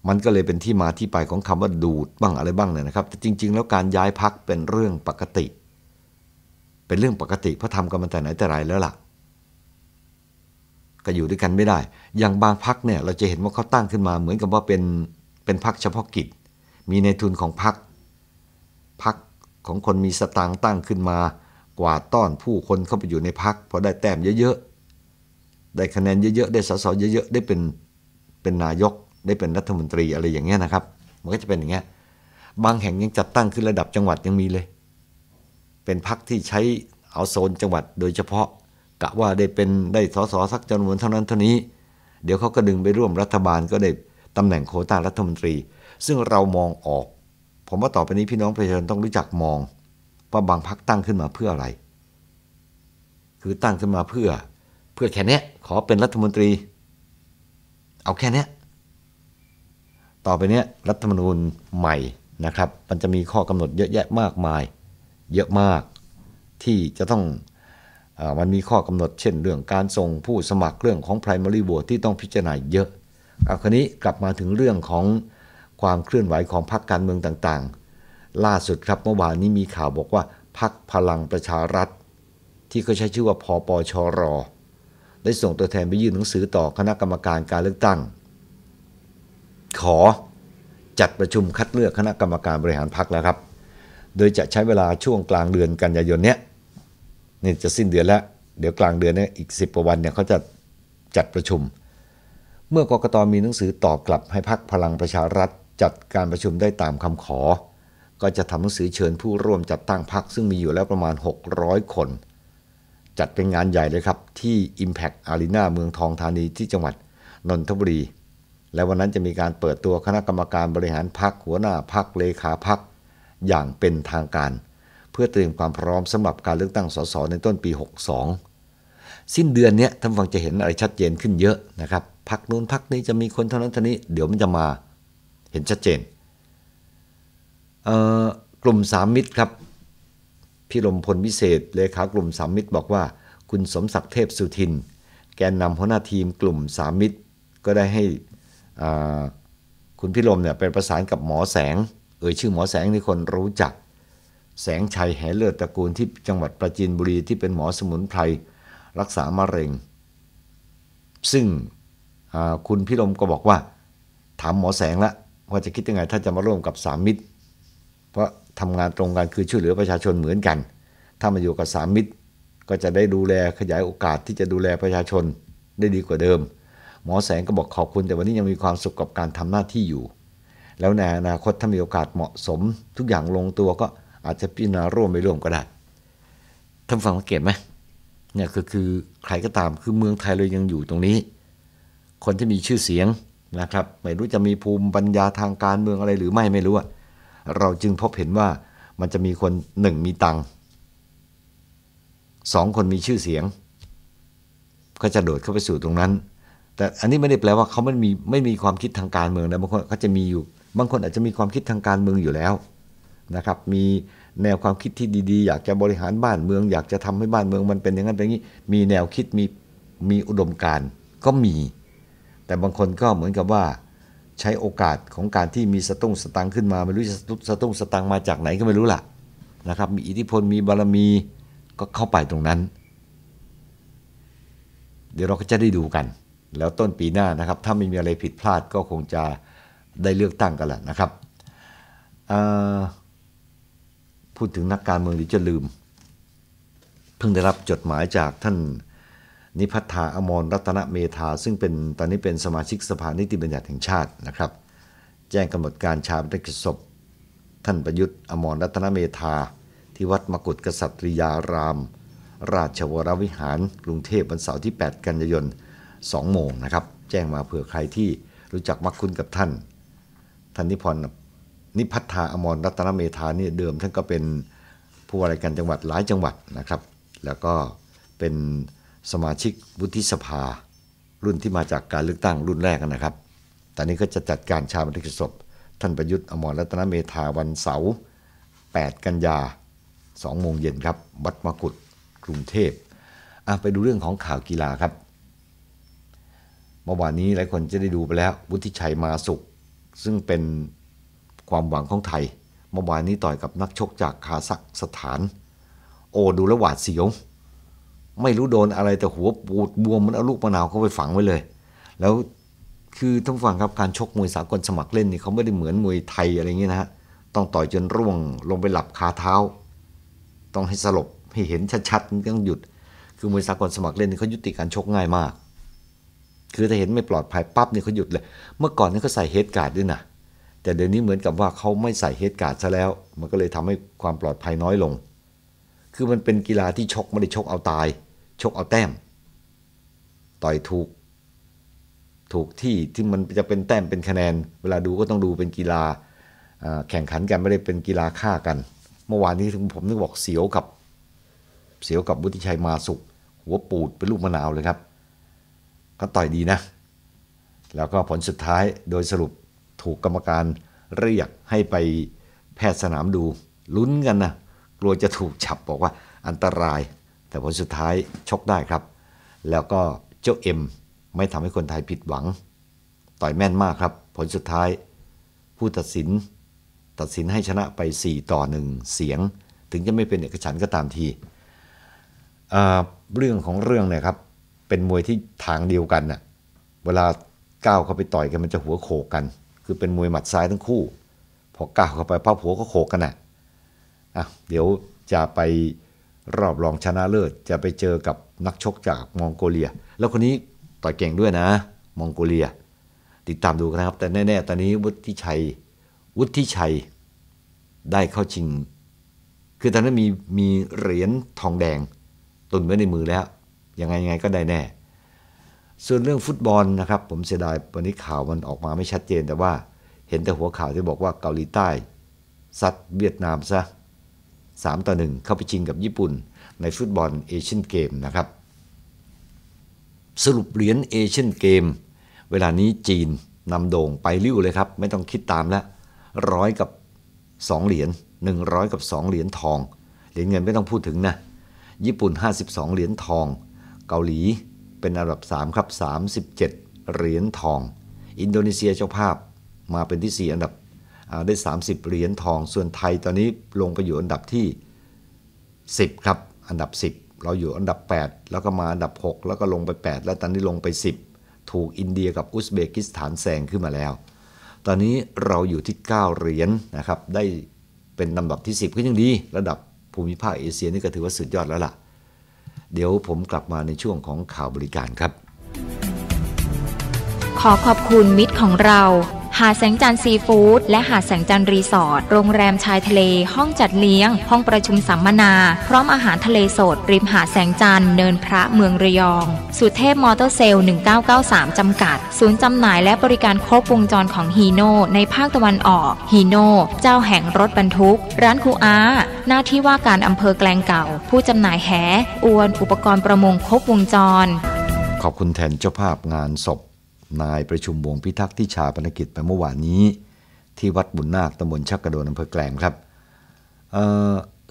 มันก็เลยเป็นที่มาที่ไปของคำว่าดูดบ้างอะไรบ้างเนี่ยนะครับ แต่จริง ๆ แล้วการย้ายพักเป็นเรื่องปกติ เป็นเรื่องปกติเพราะทำกันมาแต่ไหนแต่ไรแล้วล่ะก็อยู่ด้วยกันไม่ได้ อย่างบางพักเนี่ย เราจะเห็นว่าเขาตั้งขึ้นมา เหมือนกับว่าเป็นเป็นพักเฉพาะกิจ มีในทุนของพักพักของคนมีสตางค์ตั้งขึ้นมากวาดต้อนผู้คนเข้าไปอยู่ในพักพอได้แต้มเยอะๆ ได้คะแนนเยอะๆ ได้สสเยอะๆ ได้เป็นเป็นนายกได้เป็นรัฐมนตรีอะไรอย่างเงี้ยนะครับ มันก็จะเป็นอย่างเงี้ย บางแห่งยังจัดตั้งขึ้นระดับจังหวัดยังมีเลย เป็นพักที่ใช้เอาโซนจังหวัดโดยเฉพาะะว่าได้เป็นได้สสสักจำนวนเท่านั้นเท่านี้ เดี๋ยวเขาก็ดึงไปร่วมรัฐบาลก็ได้ตำแหน่งโคต้ารัฐมนตรี ซึ่งเรามองออก ผมว่าต่อไปนี้พี่น้องประชาชนต้องรู้จักมองว่าบางพักตั้งขึ้นมาเพื่ออะไร คือตั้งขึ้นมาเพื่อ เพื่อแค่นี้ขอเป็นรัฐมนตรี เอาแค่นี้ต่อไปนี้รัฐธรรมนูญใหม่นะครับ มันจะมีข้อกำหนดเยอะแยะมากมาย เยอะมากที่จะต้องมันมีข้อกำหนดเช่นเรื่องการส่งผู้สมัครเรื่องของ primary v o t r ที่ต้องพิจารณาเยอะเอาครนี้กลับมาถึงเรื่องของความเคลื่อนไหวของพรรคการเมืองต่างๆ ล่าสุดครับเมื่อวานนี้มีข่าวบอกว่าพรรคพลังประชารัฐ ที่เขาใช้ชื่อว่าพอปอชอรอได้ส่งตัวแทนไปยื่นหนังสือต่อคณะกรรมการการเลือกตั้ง ขอจัดประชุมคัดเลือกคณะกรรมการบริหารพรรคแล้วครับ โดยจะใช้เวลาช่วงกลางเดือนกันยายนเนี้ยนี่จะสิ้นเดือนแล้ว เดี๋ยวกลางเดือนนี้อีก 10กว่าวันเนี่ยเขาจะจัดประชุม เมื่อกกตมีหนังสือตอบกลับให้พักพลังประชารัฐ จัดการประชุมได้ตามคำขอ ก็จะทำหนังสือเชิญผู้ร่วมจัดตั้งพักซึ่งมีอยู่แล้วประมาณ 600 คน จัดเป็นงานใหญ่เลยครับที่ Impact Arena เมืองทองธานีที่จังหวัดนนทบุรี และวันนั้นจะมีการเปิดตัวคณะกรรมการบริหารพักหัวหน้าพักเลขาพักอย่างเป็นทางการเพื่อเตรียมความพร้อมสำหรับการเลือกตั้งสสในต้นปี 62 สิ้นเดือนนี้ท่านฟังจะเห็นอะไรชัดเจนขึ้นเยอะนะครับ พักนู้นพักนี้จะมีคนเท่านั้นเท่านี้เดี๋ยวมันจะมาเห็นชัดเจน กลุ่มสามมิตรครับพี่ลมพลวิเศษเลขากลุ่มสามมิตรบอกว่า คุณสมศักดิ์เทพสุทินแกนนำหัวหน้าทีมกลุ่มสามมิตรก็ได้ให้คุณพี่ลมเนี่ยเป็นประสานกับหมอแสงเอ่ยชื่อหมอแสงที่คนรู้จักแสงชัยแหเลิศตระกูลที่จังหวัดประจีนบุรีที่เป็นหมอสมุนไพรรักษามะเร็ง ซึ่งคุณพิรมก็บอกว่าถามหมอแสงละว่าจะคิดยังไง ถ้าจะมาร่วมกับสามมิตร เพราะทำงานตรงกันคือช่วยเหลือประชาชนเหมือนกัน ถ้ามาอยู่กับสามมิตร ก็จะได้ดูแลขยายโอกาสที่จะดูแลประชาชนได้ดีกว่าเดิม หมอแสงก็บอกขอบคุณ แต่วันนี้ยังมีความสุขกับการทำหน้าที่อยู่ แล้วในอนาคตถ้ามีโอกาสเหมาะสมทุกอย่างลงตัวก็อาจจะพิจารณาร่วมไม่ร่วมก็ได้ท่านฟังสังเกตไหมเนี่ยคือคือใครก็ตามคือเมืองไทยเลยยังอยู่ตรงนี้ คนที่มีชื่อเสียงนะครับ ไม่รู้จะมีภูมิปัญญาทางการเมืองอะไรหรือไม่ไม่รู้อะเราจึงพบเห็นว่ามันจะมีคนหนึ่งมีตัง สองคนมีชื่อเสียง ก็จะโดดเข้าไปสู่ตรงนั้น แต่อันนี้ไม่ได้แปลว่าเขาไม่มีไม่มีความคิดทางการเมืองนะบางคนเขาจะมีอยู่ บางคนอาจจะมีความคิดทางการเมืองอยู่แล้วนะครับมีแนวความคิดที่ดีๆ อยากจะบริหารบ้านเมืองอยากจะทำให้บ้านเมืองมันเป็นอย่างนั้นเป็นอย่างนี้ มีแนวคิดมีมีอุดมการณ์ก็มี แต่บางคนก็เหมือนกับว่า ใช้โอกาสของการที่มีสตุ้งสตังขึ้นมาไม่รู้จะสตุ้งสตังมาจากไหนก็ไม่รู้ล่ะนะครับ มีอิทธิพลมีบารมีก็เข้าไปตรงนั้น เดี๋ยวเราก็จะได้ดูกัน แล้วต้นปีหน้านะครับ ถ้าไม่มีอะไรผิดพลาดก็คงจะได้เลือกตั้งกันแหละนะครับพูดถึงนักการเมืองหรือจะลืม เพิ่งได้รับจดหมายจากท่าน นิพัทธา อมรรัตนเมธาซึ่งเป็นตอนนี้เป็นสมาชิกสภานิติบัญญัติแห่งชาตินะครับ แจ้งกำหนดการชาปนกิจศพท่านประยุทธ์อมรรัตนเมธาที่วัดมกุฏกษัตริยาราม ราชวรวิหารกรุงเทพวันเสาร์ที่ 8 กันยายน2โมงนะครับแจ้งมาเผื่อใครที่รู้จักมักคุ้นกับท่านท่านนิพนธ์นิพัทธาอมรรัตนเมธานี่เดิมท่านก็เป็นผู้ว่าราชการจังหวัดหลายจังหวัดนะครับ แล้วก็เป็นสมาชิกวุฒิสภา รุ่นที่มาจากการเลือกตั้งรุ่นแรกนะครับตอนนี้ก็จะจัดการชาบันทึกศพท่านประยุทธ์อมรรัตนเมธาวันเสาร์8กันยา2โมงเย็นครับ วัดมกุฏกรุงเทพไปดูเรื่องของข่าวกีฬาครับเมื่อวานนี้หลายคนจะได้ดูไปแล้ววุฒิชัยมาสุข ซึ่งเป็นความหวังของไทยเมื่อวานนี้ต่อยกับนักชกจากคาซัคสถาน โอ้ดูแล้วหวาดเสียวไม่รู้โดนอะไรแต่หัวปูดบวมมันเอาลูกมะนาว เข้าไปฝังไว้เลย แล้วคือท่านฟังครับการชกมวยสากลสมัครเล่นนี่เขาไม่ได้เหมือนมวยไทยอะไรเงี้ยนะฮะต้องต่อยจนร่วงลงไปหลับคาเท้า ต้องให้สลบ ให้เห็นชัดๆต้องหยุด คือมวยสากลสมัครเล่นนี่เขายุติการชกง่ายมาก คือถ้าเห็นไม่ปลอดภัยปั๊บนี่เขาหยุดเลย เมื่อก่อนนี่เขาใส่เฮดการ์ดด้วยนะแต่เดี๋ยวนี้เหมือนกับว่าเขาไม่ใส่เฮดการ์ดซะแล้ว มันก็เลยทำให้ความปลอดภัยน้อยลง คือมันเป็นกีฬาที่ชกไม่ได้ชกเอาตาย ชกเอาแต้ม ต่อยถูก ถูกที่ที่มันจะเป็นแต้มเป็นคะแนน เวลาดูก็ต้องดูเป็นกีฬา แข่งขันกันไม่ได้เป็นกีฬาฆ่ากัน เมื่อวานนี้ผมนึกบอกเสียวกับ เสียวกับวุฒิชัยมาสุข หัวปูดเป็นลูกมะนาวเลยครับ ก็ต่อยดีนะ แล้วก็ผลสุดท้ายโดยสรุปถูกกรรมการเรียกให้ไปแพทย์สนามดูลุ้นกันนะกลัวจะถูกจับบอกว่าอันตราย แต่ผลสุดท้ายชกได้ครับ แล้วก็เจ้าเอ็มไม่ทำให้คนไทยผิดหวังต่อยแม่นมากครับผลสุดท้ายผู้ตัดสินตัดสินให้ชนะไป 4 ต่อ1เสียง ถึงจะไม่เป็นเอกฉันก็ตามทีเรื่องของเรื่องเนี่ยครับเป็นมวยที่ทางเดียวกันน่ะเวลาก้าวเข้าไปต่อยกันมันจะหัวโขกกันคือเป็นมวยหมัดซ้ายทั้งคู่ พอก้าวเข้าไปพ่อหัวก็โขกกันนะอ่ะเดี๋ยวจะไปรอบรองชนะเลิศจะไปเจอกับนักชกจากมองโกเลีย แล้วคนนี้ต่อยเก่งด้วยนะ มองโกเลีย ติดตามดูกันนะครับ แต่แน่ๆตอนนี้วุฒิชัย วุฒิชัยได้เข้าชิง คือตอนนั้นมีมีเหรียญทองแดง ตุนไว้ในมือแล้วยังไงยังไงก็ได้แน่ส่วนเรื่องฟุตบอลนะครับ ผมเสียดายวันนี้ข่าวมันออกมาไม่ชัดเจนแต่ว่าเห็นแต่หัวข่าวที่บอกว่าเกาหลีใต้ซัดเวียดนามซะ3ต่อ1เข้าไปชิงกับญี่ปุ่นในฟุตบอล เอเชียนเกมนะครับ สรุปเหรียญเอเชียนเกม เวลานี้จีนนำโด่งไปริ้วเลยครับ ไม่ต้องคิดตามแล้ว ร้อยกับ 2 เหรียญ100กับ2 เหรียญทอง เหรียญเงินไม่ต้องพูดถึงนะญี่ปุ่น 52 เหรียญทอง เกาหลีเป็นอันดับ3ครับ37เหรียญทอง อินโดนีเซียเจ้าภาพมาเป็นที่4อันดับได้30เหรียญทอง ส่วนไทยตอนนี้ลงไปอยู่อันดับที่ 10ครับ อันดับ 10 เราอยู่อันดับ 8 แล้วก็มาอันดับ 6 แล้วก็ลงไป 8 แล้วตอนนี้ลงไป 10 ถูกอินเดียกับอุซเบกิสถานแซงขึ้นมาแล้ว ตอนนี้เราอยู่ที่ 9เหรียญนนะครับได้เป็นลำดับที่ 10ก็ยังดี ระดับภูมิภาคเอเชียนี่ก็ถือว่าสุดยอดแล้วล่ะเดี๋ยวผมกลับมาในช่วงของข่าวบริการครับ ขอขอบคุณมิตรของเราหาดแสงจันทร์ซีฟู้ดและหาดแสงจันทร์รีสอร์ท โรงแรมชายทะเล ห้องจัดเลี้ยง ห้องประชุมสัมมนา พร้อมอาหารทะเลสด ริมหาดแสงจันทร์เนินพระเมืองระยอง สุเทพมอเตอร์เซลล์1993 จำกัด ศูนย์จำหน่ายและบริการครบวงจรของฮีโน่ในภาคตะวันออก ฮีโน่ เจ้าแห่งรถบรรทุก ร้านคูอา หน้าที่ว่าการอำเภอแกลงเก่า ผู้จำหน่ายแหอวนอุปกรณ์ประมงครบวงจร ขอบคุณแทนเจ้าภาพงานศพนายประชุมวงพิทักษ์ที่ชาปนกิจไปเมื่อวานนี้ ที่วัดบุญนาคตำบลชักกระโดนอำเภอแกลงครับ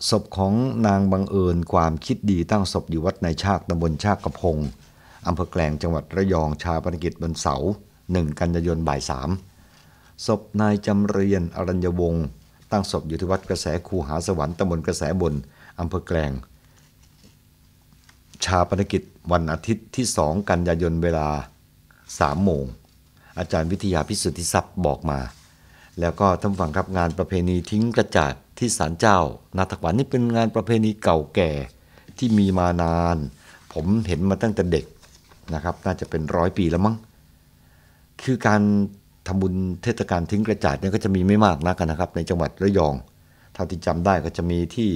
ศพของนางบังเอิญความคิดดีตั้งศพอยู่วัดในชาติตำบลชากกระพงอำเภอแกลงจังหวัดระยองชาปนกิจบนเสาหนึ่งกันยายนบ่ายสามศพนายจำเรียนอรัญวงศ์ตั้งศพอยู่ที่วัดกระแสคูหาสวรรค์ตำบลกระแสบนอำเภอแกลงชาปนกิจวันอาทิตย์ที่สองกันยายนเวลาสามโมงอาจารย์วิทยาพิสุทธิทรัพย์บอกมา แล้วก็ท่านฟังครับงานประเพณีทิ้งกระจาดที่ศาลเจ้า นาถวันนี่เป็นงานประเพณีเก่าแก่ที่มีมานาน ผมเห็นมาตั้งแต่เด็กนะครับน่าจะเป็นร้อยปีแล้วมั้งคือการทำบุญเทศกาลทิ้งกระจาดเนี่ยก็จะมีไม่มากนักนะครับในจังหวัดระยองเท่าที่จำได้ก็จะมีที่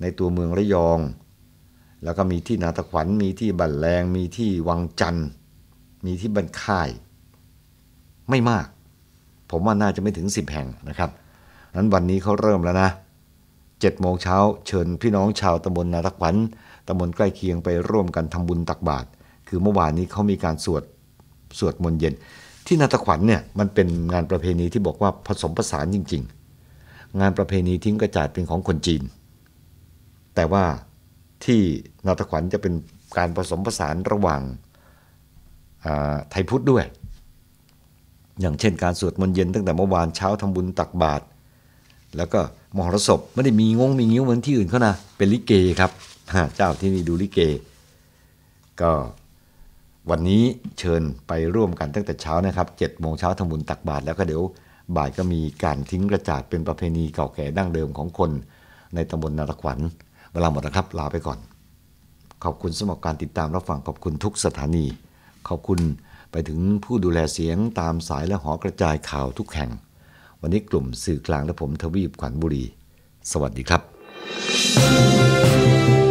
ในตัวเมืองระยอง แล้วก็มีที่นาตะขวัญมีที่บันแรงมีที่วังจันทร์มีที่บันค่าย ไม่มาก ผมว่าน่าจะไม่ถึง 10แห่งนะครับ นั้นวันนี้เขาเริ่มแล้วนะ7โมงเช้าเชิญพี่น้องชาวตำบลนาตะขวันตำบลใกล้เคียงไปร่วมกันทำบุญตักบาตร คือเมื่อวานนี้เขามีการสวดสวดมนต์เย็น ที่นาตะขวันเนี่ยมันเป็นงานประเพณีที่บอกว่าผสมผสานจริง ๆ งานประเพณีทิ้งกระจาดเป็นของคนจีน แต่ว่าที่นาตะขวันจะเป็นการผสมผสานระหว่างไทยพุทธด้วย อย่างเช่นการสวดมนต์เย็นตั้งแต่เมื่อวานเช้าทำบุญตักบาตร แล้วก็มหรสพไม่ได้มีงงมีงิ้วเหมือนที่อื่นเขานะ เป็นลิเกครับเจ้าที่นี่ดูลิเก ก็วันนี้เชิญไปร่วมกันตั้งแต่เช้านะครับ7จ็ดโมงเช้าทำบุญตักบาตร แล้วก็เดี๋ยวบ่ายก็มีการทิ้งกระจาดเป็นประเพณีเก่าแก่ดั้งเดิมของคน ในตำบลนาระขวัญ เวลาหมดนะครับลาไปก่อน ขอบคุณสำหรับการติดตามรับฟัง ขอบคุณทุกสถานีขอบคุณไปถึงผู้ดูแลเสียงตามสายและหอกระจายข่าวทุกแห่ง วันนี้กลุ่มสื่อกลางและผมทวีปขวัญบุรี สวัสดีครับ